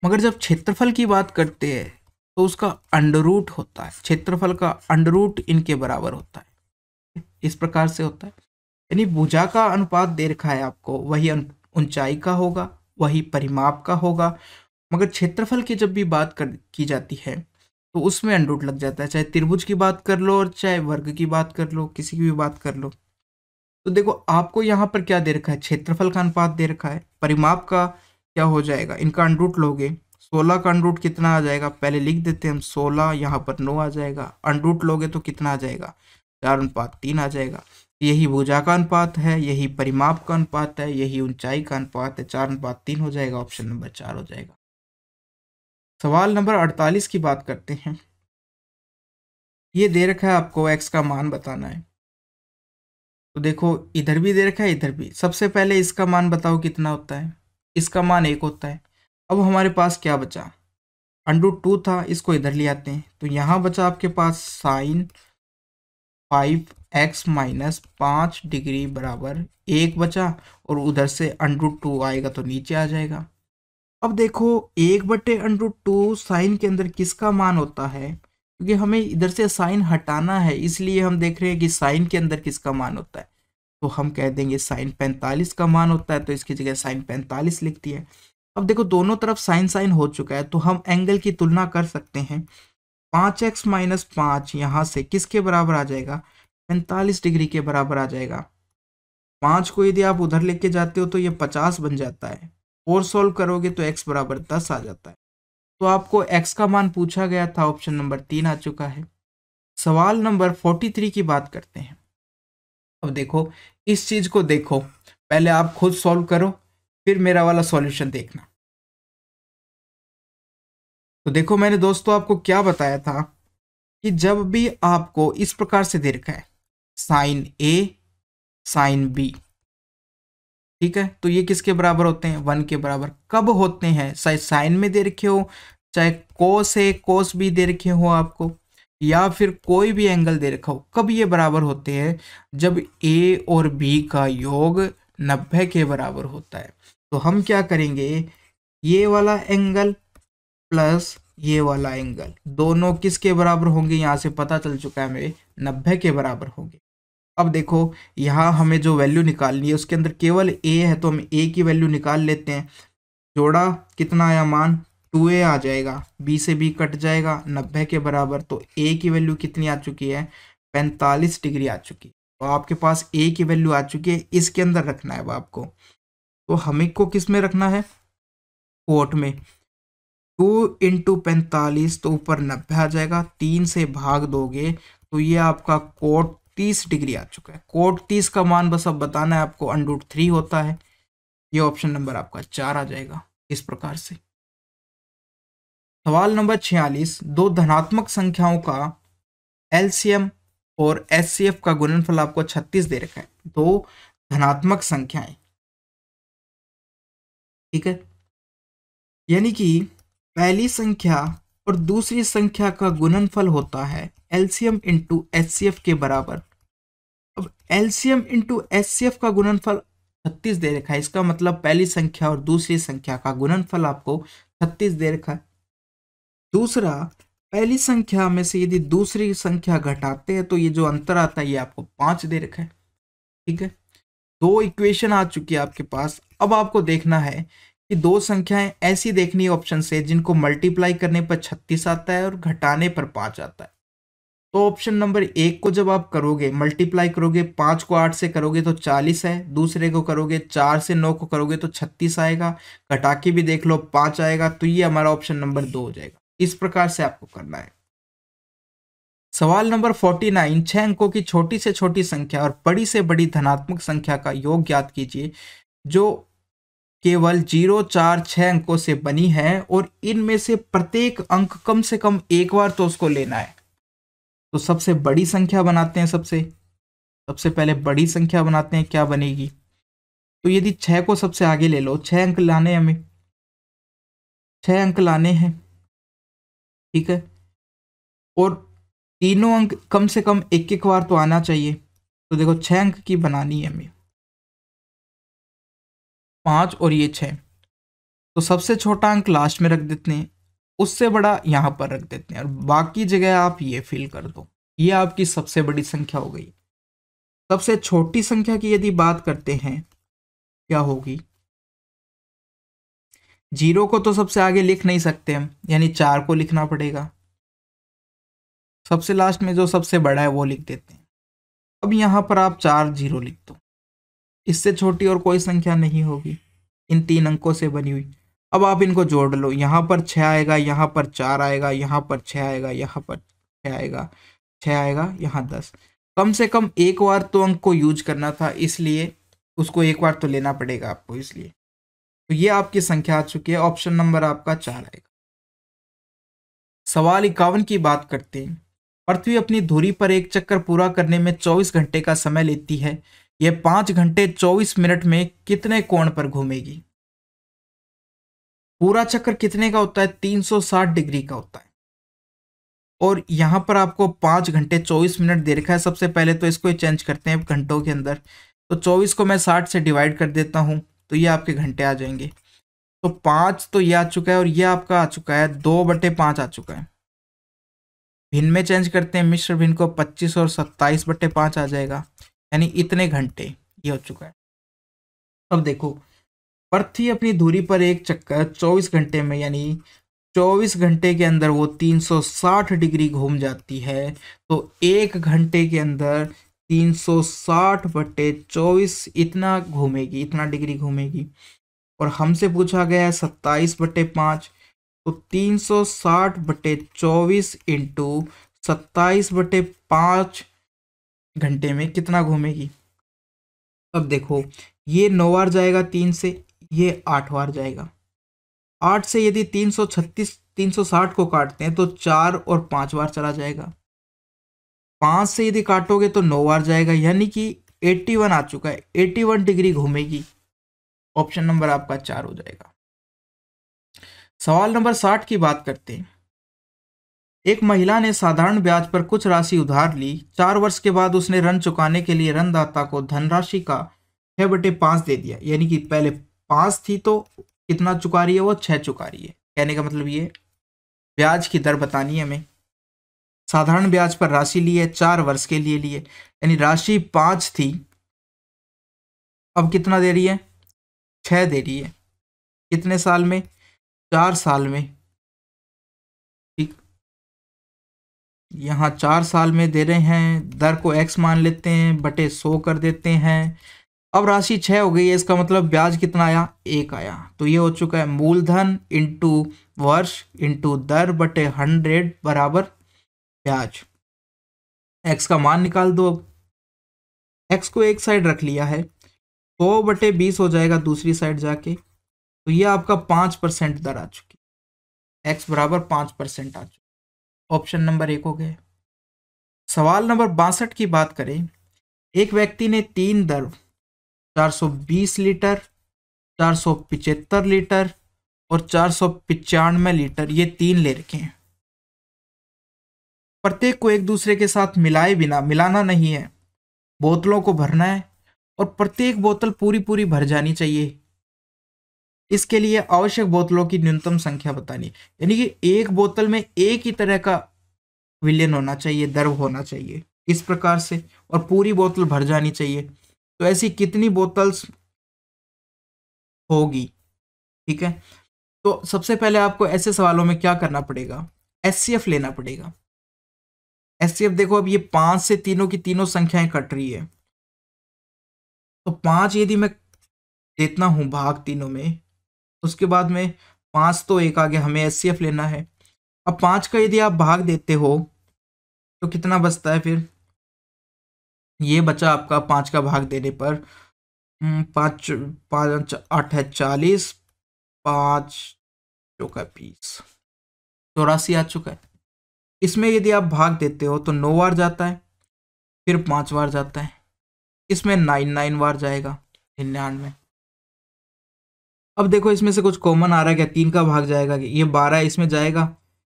Speaker 1: मगर जब क्षेत्रफल की बात करते हैं तो उसका अंडरूट होता है क्षेत्रफल का अंडरूट इनके बराबर होता है इस प्रकार से होता है यानी भुजा का अनुपात दे रखा है आपको वही ऊंचाई का होगा वही परिमाप का होगा मगर क्षेत्रफल की जब भी बात कर की जाती है तो उसमें अंडरूट लग जाता है चाहे त्रिभुज की बात कर लो और चाहे वर्ग की बात कर लो किसी की भी बात कर लो तो देखो आपको यहाँ पर क्या दे रखा है क्षेत्रफल का अनुपात दे रखा है परिमाप का क्या हो जाएगा इनका अनरूट लोगे सोलह का अनरूट कितना आ जाएगा पहले लिख देते हैं हम सोलह यहाँ पर नौ आ जाएगा अनरूट लोगे तो कितना आ जाएगा चार अनुपात तीन आ जाएगा यही भुजा का अनुपात है यही परिमाप का अनुपात है यही ऊंचाई का अनुपात है चार अनुपात तीन हो जाएगा ऑप्शन नंबर चार हो जाएगा सवाल नंबर अड़तालीस की बात करते हैं ये दे रखा है आपको एक्स का मान बताना है तो देखो इधर भी दे रखा है इधर भी सबसे पहले इसका मान बताओ कितना होता है इसका मान एक होता है अब हमारे पास क्या बचा अंडू टू था इसको इधर ले आते हैं तो यहाँ बचा आपके पास साइन फाइव एक्स माइनस पाँच डिग्री बराबर एक बचा और उधर से अंडू टू आएगा तो नीचे आ जाएगा अब देखो एक बटे अंडू टू साइन के अंदर किसका मान होता है क्योंकि हमें इधर से साइन हटाना है इसलिए हम देख रहे हैं कि साइन के अंदर किसका मान होता है तो हम कह देंगे साइन पैंतालीस का मान होता है तो इसकी जगह साइन पैंतालीस लिखती है अब देखो दोनों तरफ साइन साइन हो चुका है तो हम एंगल की तुलना कर सकते हैं पाँच एक्स माइनस पाँच यहाँ से किसके बराबर आ जाएगा पैंतालीस डिग्री के बराबर आ जाएगा पाँच को यदि आप उधर लेके जाते हो तो ये पचास बन जाता है और सॉल्व करोगे तो एक्स बराबर दस आ जाता है तो आपको एक्स का मान पूछा गया था ऑप्शन नंबर तीन आ चुका है सवाल नंबर फोर्टी थ्री की बात करते हैं अब देखो इस चीज़ को देखो पहले आप खुद सॉल्व करो फिर मेरा वाला सॉल्यूशन देखना तो देखो मैंने दोस्तों आपको क्या बताया था कि जब भी आपको इस प्रकार से दे रखा है साइन ए साइन बी ठीक है तो ये किसके बराबर होते हैं वन के बराबर कब होते हैं चाहे साइन में दे रखे हो चाहे कोस ए कोस बी दे रखे हो आपको या फिर कोई भी एंगल दे रखा हो कब ये बराबर होते हैं जब ए और बी का योग नब्बे के बराबर होता है तो हम क्या करेंगे ये वाला एंगल प्लस ये वाला एंगल दोनों किसके बराबर होंगे यहाँ से पता चल चुका है हमें नब्बे के बराबर होंगे अब देखो यहाँ हमें जो वैल्यू निकालनी है उसके अंदर केवल ए है तो हम ए की वैल्यू निकाल लेते हैं जोड़ा कितना आया मान टू ए आ जाएगा बी से बी कट जाएगा नब्बे के बराबर तो ए की वैल्यू कितनी आ चुकी है पैंतालीस डिग्री आ चुकी है तो आपके पास ए की वैल्यू आ चुकी है इसके अंदर रखना है अब आपको तो हमें को किस में रखना है कोट में टू इंटू पैंतालीस तो ऊपर नब्बे आ जाएगा तीन से भाग दोगे तो ये आपका कोट तीस डिग्री आ चुका है कोट तीस का मान बस अब बताना है आपको अंडूट थ्री होता है ये ऑप्शन नंबर आपका चार आ जाएगा इस प्रकार से सवाल नंबर छियालीस दो धनात्मक संख्याओं का एलसीएम और एस का गुणनफल आपको छत्तीस दे रखा है दो धनात्मक संख्याएं ठीक है यानी कि पहली संख्या और दूसरी संख्या का गुणनफल होता है एलसीएम इंटू एस के बराबर अब एलसीएम इंटू एस का गुणनफल छत्तीस दे रखा है इसका मतलब पहली संख्या और दूसरी संख्या का गुणनफल आपको छत्तीस दे रखा है दूसरा पहली संख्या में से यदि दूसरी संख्या घटाते हैं तो ये जो अंतर आता है ये आपको पांच दे रखा है ठीक है दो इक्वेशन आ चुकी है आपके पास अब आपको देखना है कि दो संख्याएं ऐसी देखनी है ऑप्शन से जिनको मल्टीप्लाई करने पर छत्तीस आता है और घटाने पर पांच आता है तो ऑप्शन नंबर एक को जब आप करोगे मल्टीप्लाई करोगे पांच को आठ से करोगे तो चालीस है दूसरे को करोगे चार से नौ को करोगे तो छत्तीस आएगा घटा के भी देख लो पांच आएगा तो ये हमारा ऑप्शन नंबर दो हो जाएगा इस प्रकार से आपको करना है सवाल नंबर 49 छह अंकों की छोटी से छोटी संख्या और बड़ी से बड़ी धनात्मक संख्या का योग ज्ञात कीजिए जो केवल जीरो चार छ अंकों से बनी है और इनमें से प्रत्येक अंक कम से कम एक बार तो उसको लेना है तो सबसे बड़ी संख्या बनाते हैं सबसे सबसे पहले बड़ी संख्या बनाते हैं क्या बनेगी तो यदि छह को सबसे आगे ले लो छ अंक लाने हमें छह अंक लाने हैं ठीक है और तीनों अंक कम से कम एक एक बार तो आना चाहिए तो देखो छः अंक की बनानी है हमें पाँच और ये छः तो सबसे छोटा अंक लास्ट में रख देते हैं उससे बड़ा यहाँ पर रख देते हैं और बाकी जगह आप ये फिल कर दो ये आपकी सबसे बड़ी संख्या हो गई सबसे छोटी संख्या की यदि बात करते हैं क्या होगी जीरो को तो सबसे आगे लिख नहीं सकते हम यानी चार को लिखना पड़ेगा सबसे लास्ट में जो सबसे बड़ा है वो लिख देते हैं अब यहाँ पर आप चार जीरो लिख दो इससे छोटी और कोई संख्या नहीं होगी इन तीन अंकों से बनी हुई अब आप इनको जोड़ लो यहाँ पर छः आएगा यहाँ पर चार आएगा यहाँ पर छः आएगा यहाँ पर छः आएगा छः आएगा यहाँ दस कम से कम एक बार तो अंक को यूज करना था इसलिए उसको एक बार तो लेना पड़ेगा आपको इसलिए तो ये आपकी संख्या आ चुकी है ऑप्शन नंबर आपका चार आएगा सवाल इक्यावन की बात करते हैं पृथ्वी अपनी धुरी पर एक चक्कर पूरा करने में 24 घंटे का समय लेती है यह पांच घंटे 24 मिनट में कितने कोण पर घूमेगी पूरा चक्कर कितने का होता है 360 डिग्री का होता है और यहां पर आपको पांच घंटे 24 मिनट दे रखा है सबसे पहले तो इसको चेंज करते हैं घंटों के अंदर तो 24 को मैं 60 से डिवाइड कर देता हूं तो ये आपके घंटे आ जाएंगे तो पाँच तो ये आ चुका है और ये आपका आ चुका है दो बटे पाँच आ चुका है भिन्न में चेंज करते हैं मिश्र भिन्न को पच्चीस और सत्ताईस बटे पाँच आ जाएगा यानी इतने घंटे ये हो चुका है अब देखो पृथ्वी अपनी दूरी पर एक चक्कर चौबीस घंटे में यानी चौबीस घंटे के अंदर वो तीन सौ साठ डिग्री घूम जाती है तो एक घंटे के अंदर तीन सौ साठ बटे चौबीस इतना घूमेगी इतना डिग्री घूमेगी और हमसे पूछा गया है सत्ताईस बटे पाँच तो तीन सौ साठ बटे चौबीस इंटू सत्ताईस बटे पाँच घंटे में कितना घूमेगी अब देखो ये नौ बार जाएगा तीन से ये आठ बार जाएगा आठ से यदि तीन सौ छत्तीस तीन सौ साठ को काटते हैं तो चार और पाँच बार चला जाएगा पाँच से यदि काटोगे तो नौ बार जाएगा यानी कि एट्टी वन आ चुका है एट्टी वन डिग्री घूमेगी ऑप्शन नंबर आपका चार हो जाएगा सवाल नंबर साठ की बात करते हैं एक महिला ने साधारण ब्याज पर कुछ राशि उधार ली चार वर्ष के बाद उसने ऋण चुकाने के लिए ऋणदाता को धनराशि का छह बटे पांच दे दिया यानी कि पहले पांच थी तो कितना चुका रही है वो छह चुका रही है कहने का मतलब ये ब्याज की दर बतानी है हमें साधारण ब्याज पर राशि लिए चार वर्ष के लिए लिए यानी राशि पांच थी अब कितना दे रही है छह दे रही है कितने साल में चार साल में ठीक यहां चार साल में दे रहे हैं दर को एक्स मान लेते हैं बटे सौ कर देते हैं अब राशि छह हो गई है इसका मतलब ब्याज कितना आया एक आया तो ये हो चुका है मूलधन इंटू वर्ष इंटू दर बटे हंड्रेड बराबर प्याज एक्स का मान निकाल दो अब एक्स को एक साइड रख लिया है तो बटे बीस हो जाएगा दूसरी साइड जाके तो ये आपका पाँच परसेंट दर आ चुकी एक्स बराबर पाँच परसेंट आ चुकी ऑप्शन नंबर एक हो गया सवाल नंबर बासठ की बात करें एक व्यक्ति ने तीन दर 420 लीटर चार लीटर और चार लीटर ये तीन ले रखे हैं प्रत्येक को एक दूसरे के साथ मिलाए बिना मिलाना नहीं है बोतलों को भरना है और प्रत्येक बोतल पूरी पूरी भर जानी चाहिए इसके लिए आवश्यक बोतलों की न्यूनतम संख्या बतानी यानी कि एक बोतल में एक ही तरह का विलयन होना चाहिए दर्व होना चाहिए इस प्रकार से और पूरी बोतल भर जानी चाहिए तो ऐसी कितनी बोतल्स होगी ठीक है तो सबसे पहले आपको ऐसे सवालों में क्या करना पड़ेगा एस लेना पड़ेगा एस देखो अब ये पांच से तीनों की तीनों संख्याएं कट रही है तो पांच यदि मैं देता हूं भाग तीनों में तो उसके बाद में पांच तो एक आगे हमें एस लेना है अब पांच का यदि आप भाग देते हो तो कितना बचता है फिर ये बचा आपका पांच का भाग देने पर हम्म, पांच पांच आठ है चालीस पांच चौका बीस चौरासी आ चुका है इसमें यदि आप भाग देते हो तो नौ बार जाता है फिर पांच बार जाता है इसमें नाइन नाइन बार जाएगा निन्यानवे अब देखो इसमें से कुछ कॉमन आ रहा है क्या तीन का भाग जाएगा ये बारह इसमें जाएगा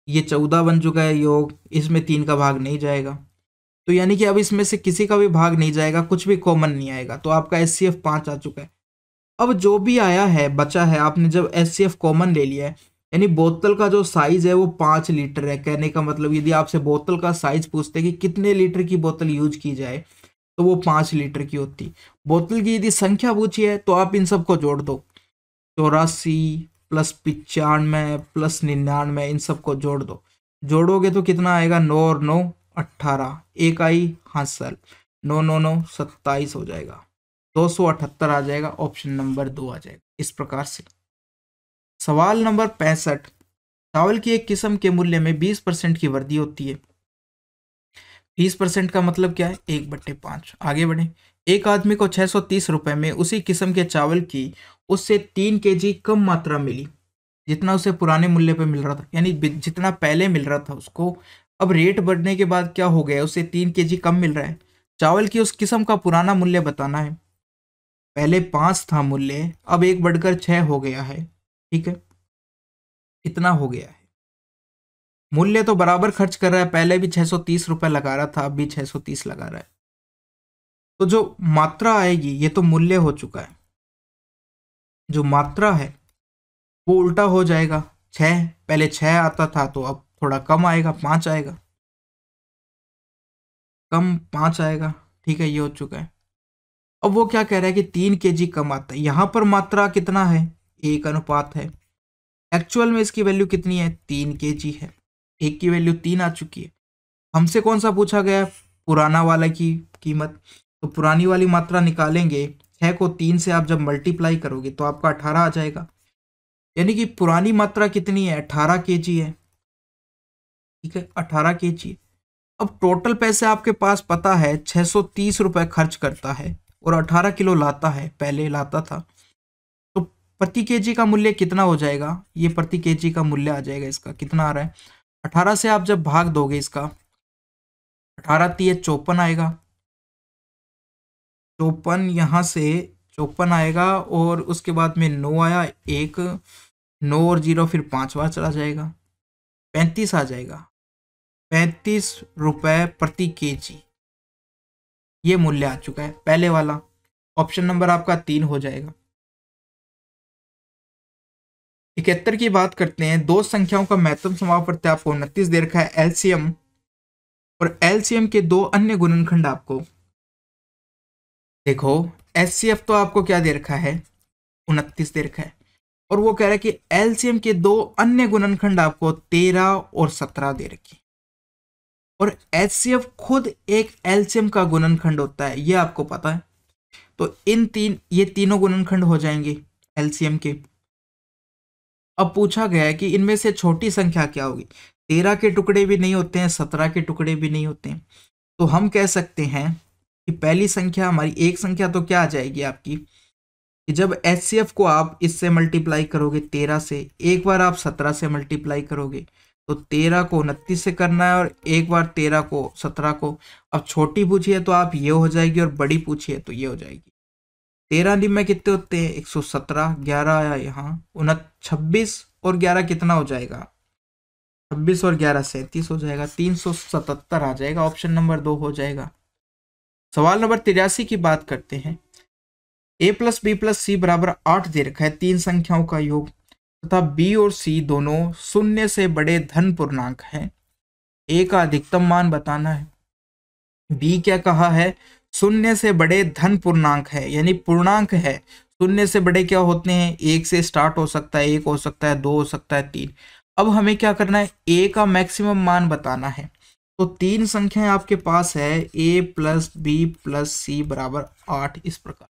Speaker 1: ये चौदह बन चुका है योग इसमें तीन का भाग नहीं जाएगा तो यानी कि अब इसमें से किसी का भी भाग नहीं जाएगा कुछ भी कॉमन नहीं आएगा तो आपका एस सी एफ आ चुका है अब जो भी आया है बचा है आपने जब एस सी एफ कॉमन ले लिया है यानी बोतल का जो साइज़ है वो पाँच लीटर है कहने का मतलब यदि आपसे बोतल का साइज़ पूछते कि कितने लीटर की बोतल यूज की जाए तो वो पाँच लीटर की होती बोतल की यदि संख्या पूछी है तो आप इन सबको जोड़ दो चौरासी प्लस पचानवे प्लस निन्यानवे इन सबको जोड़ दो जोड़ोगे तो कितना आएगा नौ और नौ अट्ठारह एक आई हाँ सर नौ नौ नौ सत्ताईस हो जाएगा दो सौ अठहत्तर आ जाएगा ऑप्शन नंबर दो आ जाएगा इस प्रकार से सवाल नंबर पैंसठ चावल की एक किस्म के मूल्य में बीस परसेंट की वृद्धि होती है बीस परसेंट का मतलब क्या है एक बट्टे पांच आगे बढ़े एक आदमी को छः सौ तीस रुपये में उसी किस्म के चावल की उससे तीन के जी कम मात्रा मिली जितना उसे पुराने मूल्य पर मिल रहा था यानी जितना पहले मिल रहा था उसको अब रेट बढ़ने के बाद क्या हो गया उसे तीन के जी कम मिल रहा है चावल की उस किस्म का पुराना मूल्य बताना है पहले पाँच था मूल्य अब एक बढ़कर छः हो गया है ठीक है इतना हो गया है मूल्य तो बराबर खर्च कर रहा है पहले भी तीस रुपए लगा रहा था अब भी तीस लगा रहा है तो जो मात्रा आएगी ये तो मूल्य हो चुका है जो मात्रा है वो उल्टा हो जाएगा छह पहले छह आता था तो अब थोड़ा कम आएगा पांच आएगा कम पांच आएगा ठीक है ये हो चुका है अब वो क्या कह रहा है कि तीन के जी कम आता है यहां पर मात्रा कितना है एक अनुपात है एक्चुअल में इसकी वैल्यू कितनी है तीन के जी है एक की वैल्यू तीन आ चुकी है हमसे कौन सा पूछा गया पुराना वाला की कीमत तो पुरानी वाली मात्रा निकालेंगे छः को तीन से आप जब मल्टीप्लाई करोगे तो आपका अठारह आ जाएगा यानी कि पुरानी मात्रा कितनी है अठारह के जी है ठीक है अठारह के जी अब टोटल पैसे आपके पास पता है छः सौ तीस रुपये खर्च करता है और अठारह किलो लाता है पहले लाता था प्रति के का मूल्य कितना हो जाएगा ये प्रति के का मूल्य आ जाएगा इसका कितना आ रहा है अठारह से आप जब भाग दोगे इसका अठारह तीय चौपन आएगा चौपन यहाँ से चौपन आएगा और उसके बाद में नौ आया एक नौ और जीरो फिर पाँच बार चला जाएगा पैंतीस आ जाएगा पैंतीस रुपये प्रति जी ये मूल्य आ चुका है पहले वाला ऑप्शन नंबर आपका तीन हो जाएगा इकहत्तर की बात करते हैं दो संख्याओं का महत्व समाप प्रत्यय आपको उनतीस दे रखा है एलसीएम और एलसीएम के दो अन्य गुणनखंड आपको देखो एस तो आपको क्या दे रखा है उनतीस दे रखा है और वो कह रहा है कि एलसीएम के दो अन्य गुणनखंड आपको तेरह और सत्रह दे रखी और एचसीएफ खुद एक एलसीएम का गुणनखंड होता है ये आपको पता है तो इन तीन ये तीनों गुणनखंड हो जाएंगे एलसीएम के अब पूछा गया है कि इनमें से छोटी संख्या क्या होगी तेरह के टुकड़े भी नहीं होते हैं सत्रह के टुकड़े भी नहीं होते हैं तो हम कह सकते हैं कि पहली संख्या हमारी एक संख्या तो क्या आ जाएगी आपकी कि जब एच को आप इससे मल्टीप्लाई करोगे तेरह से एक बार आप सत्रह से मल्टीप्लाई करोगे तो तेरह को उनतीस से करना है और एक बार तेरह को सत्रह को अब छोटी पूछिए तो आप ये हो जाएगी और बड़ी पूछिए तो ये हो जाएगी तेरह दिन में कितने होते हैं एक सौ सत्रह ग्यारह आया यहाँ उन छब्बीस और ग्यारह कितना हो जाएगा छब्बीस और ग्यारह सैंतीस हो जाएगा तीन सौ सतहत्तर आ जाएगा ऑप्शन नंबर दो हो जाएगा सवाल नंबर तिरासी की बात करते हैं A plus B plus C बराबर आठ दे रखा है तीन संख्याओं का योग तथा बी और सी दोनों शून्य से बड़े धन पूर्णांक हैं ए का अधिकतम मान बताना है बी क्या कहा है शून्य से बड़े धन पूर्णांक है यानी पूर्णांक है शून्य से बड़े क्या होते हैं एक से स्टार्ट हो सकता है एक हो सकता है दो हो सकता है तीन अब हमें क्या करना है ए का मैक्सिमम मान बताना है तो तीन संख्याएं आपके पास है A plus B plus C बराबर आठ इस प्रकार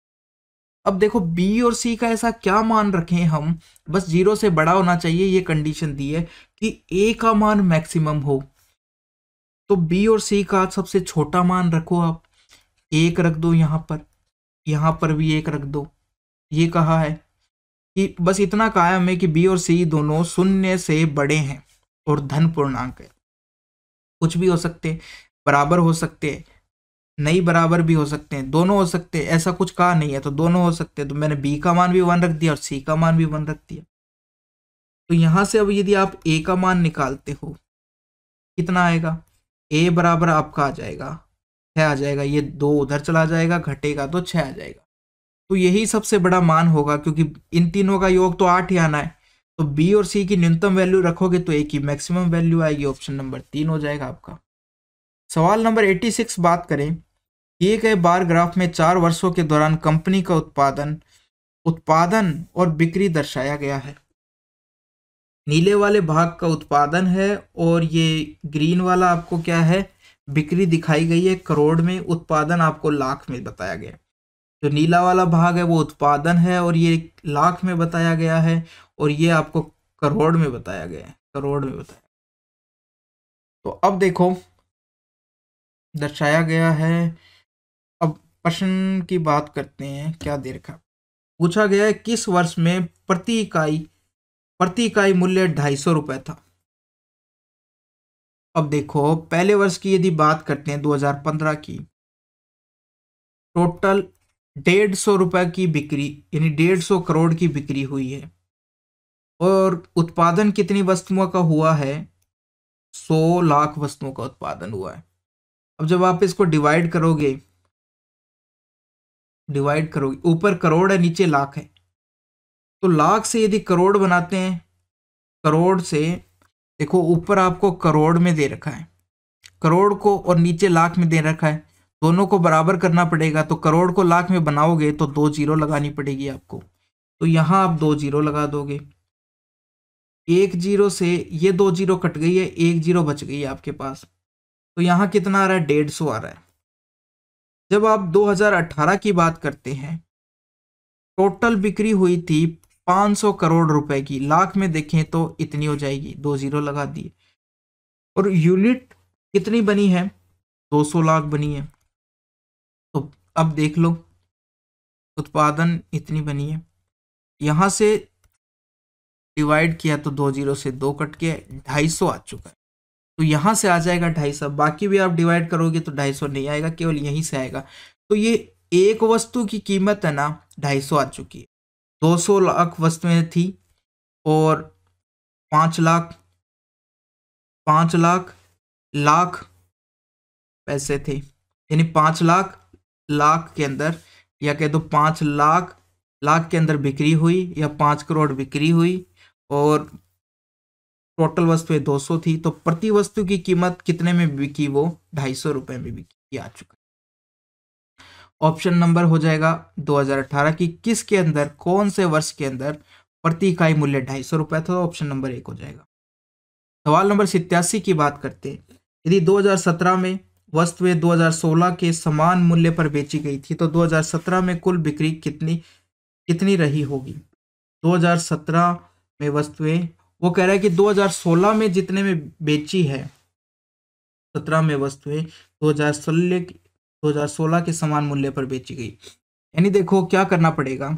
Speaker 1: अब देखो बी और सी का ऐसा क्या मान रखें हम बस जीरो से बड़ा होना चाहिए ये कंडीशन दी है कि ए का मान मैक्सिमम हो तो बी और सी का सबसे छोटा मान रखो आप एक रख दो यहाँ पर यहाँ पर भी एक रख दो ये कहा है कि बस इतना कायम है कि बी और सी दोनों शून्य से बड़े हैं और धन पूर्णांक है कुछ भी हो सकते बराबर हो सकते हैं नहीं बराबर भी हो सकते हैं दोनों हो सकते हैं ऐसा कुछ कहा नहीं है तो दोनों हो सकते हैं तो मैंने बी का मान भी वन रख दिया और सी का मान भी वन रख दिया तो यहाँ से अब यदि आप ए का मान निकालते हो कितना आएगा ए बराबर आपका आ जाएगा छः आ जाएगा ये दो उधर चला जाएगा घटेगा तो छः आ जाएगा तो यही सबसे बड़ा मान होगा क्योंकि इन तीनों का योग तो आठ ही आना है तो बी और सी की न्यूनतम वैल्यू रखोगे तो एक की मैक्सिमम वैल्यू आएगी ऑप्शन नंबर तीन हो जाएगा आपका सवाल नंबर 86 बात करें दिए गए बार ग्राफ में चार वर्षों के दौरान कंपनी का उत्पादन उत्पादन और बिक्री दर्शाया गया है नीले वाले भाग का उत्पादन है और ये ग्रीन वाला आपको क्या है बिक्री दिखाई गई है करोड़ में उत्पादन आपको लाख में बताया गया जो नीला वाला भाग है वो उत्पादन है और ये लाख में बताया गया है और ये आपको करोड़ में बताया गया है करोड़ में बताया तो अब देखो दर्शाया गया है अब प्रश्न की बात करते हैं क्या दे रखा पूछा गया है किस वर्ष में प्रति इकाई प्रति इकाई मूल्य ढाई सौ रुपये था अब देखो पहले वर्ष की यदि बात करते हैं 2015 की टोटल डेढ़ सौ रुपये की बिक्री यानी डेढ़ सौ करोड़ की बिक्री हुई है और उत्पादन कितनी वस्तुओं का हुआ है सौ लाख वस्तुओं का उत्पादन हुआ है अब जब आप इसको डिवाइड करोगे डिवाइड करोगे ऊपर करोड़ है नीचे लाख है तो लाख से यदि करोड़ बनाते हैं करोड़ से देखो ऊपर आपको करोड़ में दे रखा है करोड़ को और नीचे लाख में दे रखा है दोनों को बराबर करना पड़ेगा तो करोड़ को लाख में बनाओगे तो दो जीरो लगानी पड़ेगी आपको तो यहाँ आप दो जीरो लगा दोगे एक जीरो से ये दो जीरो कट गई है एक जीरो बच गई है आपके पास तो यहाँ कितना आ रहा है डेढ़ सौ आ रहा है जब आप 2018 की बात करते हैं टोटल बिक्री हुई थी 500 करोड़ रुपए की लाख में देखें तो इतनी हो जाएगी दो जीरो लगा दिए और यूनिट कितनी बनी है 200 लाख बनी है तो अब देख लो उत्पादन इतनी बनी है यहां से डिवाइड किया तो दो जीरो से दो कट के ढाई सौ आ चुका है तो यहां से आ जाएगा ढाई सौ बाकी भी आप डिवाइड करोगे तो ढाई सौ नहीं आएगा केवल यहीं से आएगा तो ये एक वस्तु की कीमत है ना ढाई सौ आ चुकी है 200 लाख वस्तुएं थी और पाँच लाख पाँच लाख लाख पैसे थे यानी पाँच लाख लाख के अंदर या कह दो पाँच लाख लाख के अंदर बिक्री हुई या पाँच करोड़ बिक्री हुई और टोटल वस्तुएं 200 थी तो प्रति वस्तु की कीमत कितने में बिकी वो ढाई सौ रुपये में बिकी आ चुका ऑप्शन नंबर हो जाएगा 2018 की किसके अंदर कौन से वर्ष के अंदर प्रति इकाई मूल्य ढाई सौ रुपए था ऑप्शन नंबर एक हो जाएगा सवाल नंबर सितयासी की बात करते हैं यदि 2017 में वस्तुएं 2016 के समान मूल्य पर बेची गई थी तो 2017 में कुल बिक्री कितनी कितनी रही होगी 2017 में वस्तुएं वो कह रहा है कि 2016 में जितने में बेची है सत्रह में वस्तुएं 2016 2016 के समान मूल्य पर बेची गई यानी देखो क्या करना पड़ेगा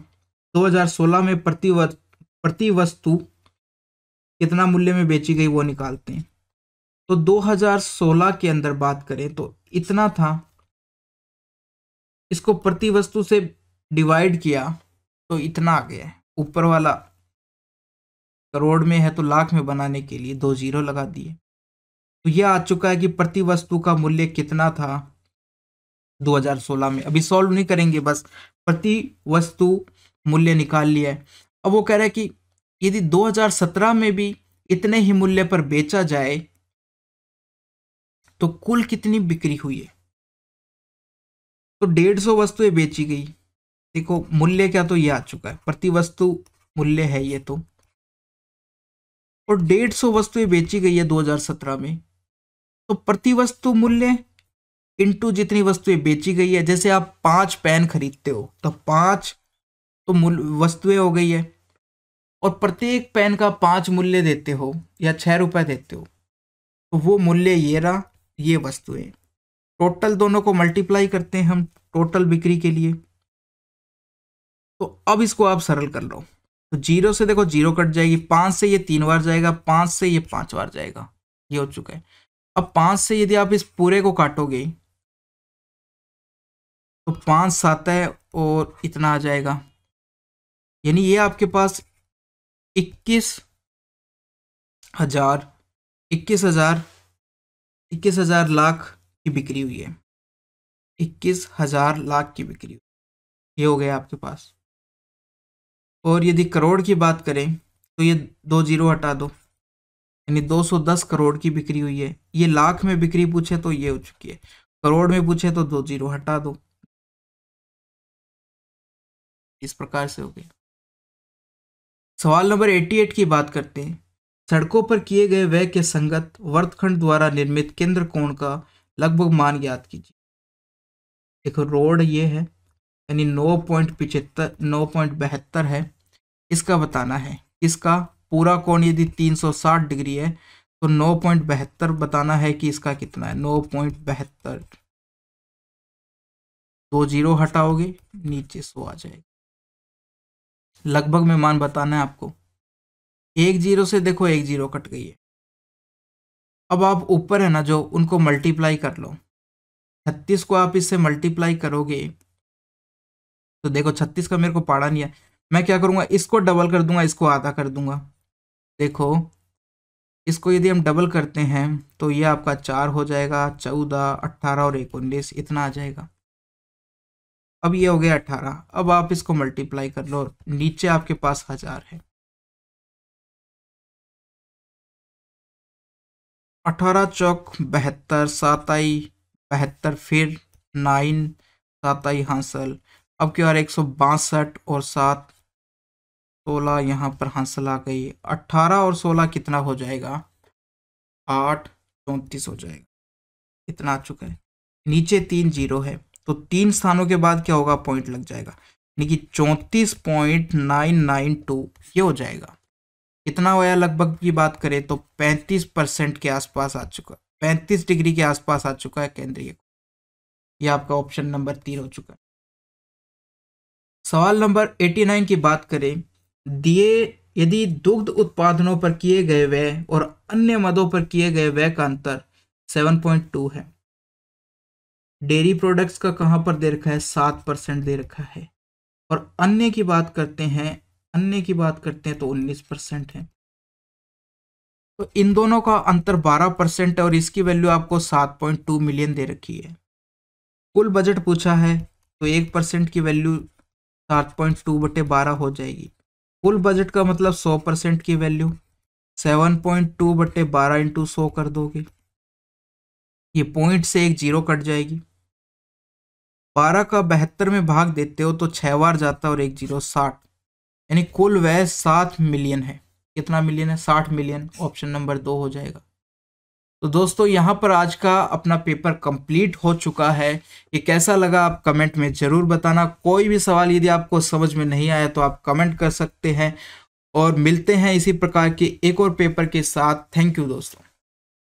Speaker 1: 2016 में प्रति प्रति वस्तु कितना मूल्य में बेची गई वो निकालते हैं तो 2016 के अंदर बात करें तो इतना था इसको प्रति वस्तु से डिवाइड किया तो इतना आ गया ऊपर वाला करोड़ में है तो लाख में बनाने के लिए दो जीरो लगा दिए तो यह आ चुका है कि प्रति वस्तु का मूल्य कितना था 2016 में अभी सॉल्व नहीं करेंगे बस प्रति वस्तु मूल्य निकाल लिया है अब वो कह रहा है कि यदि 2017 में भी इतने ही मूल्य पर बेचा जाए तो कुल कितनी बिक्री हुई है तो डेढ़ सौ वस्तुएं बेची गई देखो मूल्य क्या तो ये आ चुका है प्रति वस्तु मूल्य है ये तो और डेढ़ सौ वस्तुएं बेची गई है 2017 में तो प्रति वस्तु मूल्य इंटू जितनी वस्तुएं बेची गई है जैसे आप पांच पेन खरीदते हो तो पांच तो मूल वस्तुएं हो गई है और प्रत्येक पेन का पांच मूल्य देते हो या छः रुपए देते हो तो वो मूल्य ये रहा ये वस्तुएं टोटल दोनों को मल्टीप्लाई करते हैं हम टोटल बिक्री के लिए तो अब इसको आप सरल कर लो तो जीरो से देखो जीरो कट जाएगी पाँच से ये तीन बार जाएगा पाँच से ये पाँच बार जाएगा ये हो चुका है अब पाँच से यदि आप इस पूरे को काटोगे तो पाँच सात है और इतना आ जाएगा यानी ये आपके पास इक्कीस हजार इक्कीस हजार इक्कीस हजार लाख की बिक्री हुई है इक्कीस हजार लाख की बिक्री हुई ये हो गया आपके पास और यदि करोड़ की बात करें तो ये दो जीरो हटा दो यानी 210 करोड़ की बिक्री हुई है ये लाख में बिक्री पूछे तो ये हो चुकी है करोड़ में पूछे तो दो जीरो हटा दो इस प्रकार से हो गया सवाल नंबर 88 की बात करते हैं सड़कों पर किए गए व्यय के संगत वर्तखंड द्वारा निर्मित केंद्र कोण का लगभग मान ज्ञात कीजिए एक रोड ये है यानी नौ पॉइंट पिचहत्तर नौ पॉइंट बहत्तर है इसका बताना है इसका पूरा कोण यदि 360 डिग्री है तो नौ पॉइंट बहत्तर बताना है कि इसका कितना है नौ पॉइंट बहत्तर दो जीरो हटाओगे नीचे सो आ जाएगा लगभग में मान बताना है आपको एक जीरो से देखो एक जीरो कट गई है अब आप ऊपर है ना जो उनको मल्टीप्लाई कर लो छत्तीस को आप इससे मल्टीप्लाई करोगे तो देखो छत्तीस का मेरे को पाड़ा नहीं है मैं क्या करूँगा इसको डबल कर दूंगा इसको आधा कर दूंगा देखो इसको यदि हम डबल करते हैं तो ये आपका चार हो जाएगा चौदह अट्ठारह और एक उन्नीस इतना आ जाएगा अब ये हो गया अट्ठारह अब आप इसको मल्टीप्लाई कर लो नीचे आपके पास हजार है अठारह चौक बहत्तर सात आई बहत्तर फिर नाइन आई हासिल अब क्यों एक सौ बासठ और सात सोलह यहाँ पर हासिल आ गई अट्ठारह और सोलह कितना हो जाएगा आठ चौंतीस हो जाएगा कितना आ चुका है नीचे तीन जीरो है तो तीन स्थानों के बाद क्या होगा पॉइंट लग जाएगा यानी कि चौंतीस पॉइंट नाइन नाइन टू ये हो जाएगा कितना होया लगभग की बात करें तो पैंतीस परसेंट के आसपास आ चुका पैंतीस डिग्री के आसपास आ चुका है केंद्रीय यह आपका ऑप्शन नंबर तीन हो चुका है सवाल नंबर एटी नाइन की बात करें दिए यदि दुग्ध उत्पादनों पर किए गए व्यय और अन्य मदों पर किए गए व्यय का अंतर सेवन पॉइंट टू है डेयरी प्रोडक्ट्स का कहाँ पर दे रखा है सात परसेंट दे रखा है और अन्य की बात करते हैं अन्य की बात करते हैं तो उन्नीस परसेंट है तो इन दोनों का अंतर बारह परसेंट है और इसकी वैल्यू आपको सात पॉइंट टू मिलियन दे रखी है कुल बजट पूछा है तो एक परसेंट की वैल्यू सात पॉइंट टू बटे बारह हो जाएगी कुल बजट का मतलब सौ परसेंट की वैल्यू सेवन पॉइंट टू बटे बारह इंटू सौ कर दोगे ये पॉइंट से एक जीरो कट जाएगी बारह का बहत्तर में भाग देते हो तो छः बार जाता है और एक जीरो साठ यानी कुल वह सात मिलियन है कितना मिलियन है साठ मिलियन ऑप्शन नंबर दो हो जाएगा तो दोस्तों यहाँ पर आज का अपना पेपर कंप्लीट हो चुका है ये कैसा लगा आप कमेंट में ज़रूर बताना कोई भी सवाल यदि आपको समझ में नहीं आया तो आप कमेंट कर सकते हैं और मिलते हैं इसी प्रकार के एक और पेपर के साथ थैंक यू दोस्तों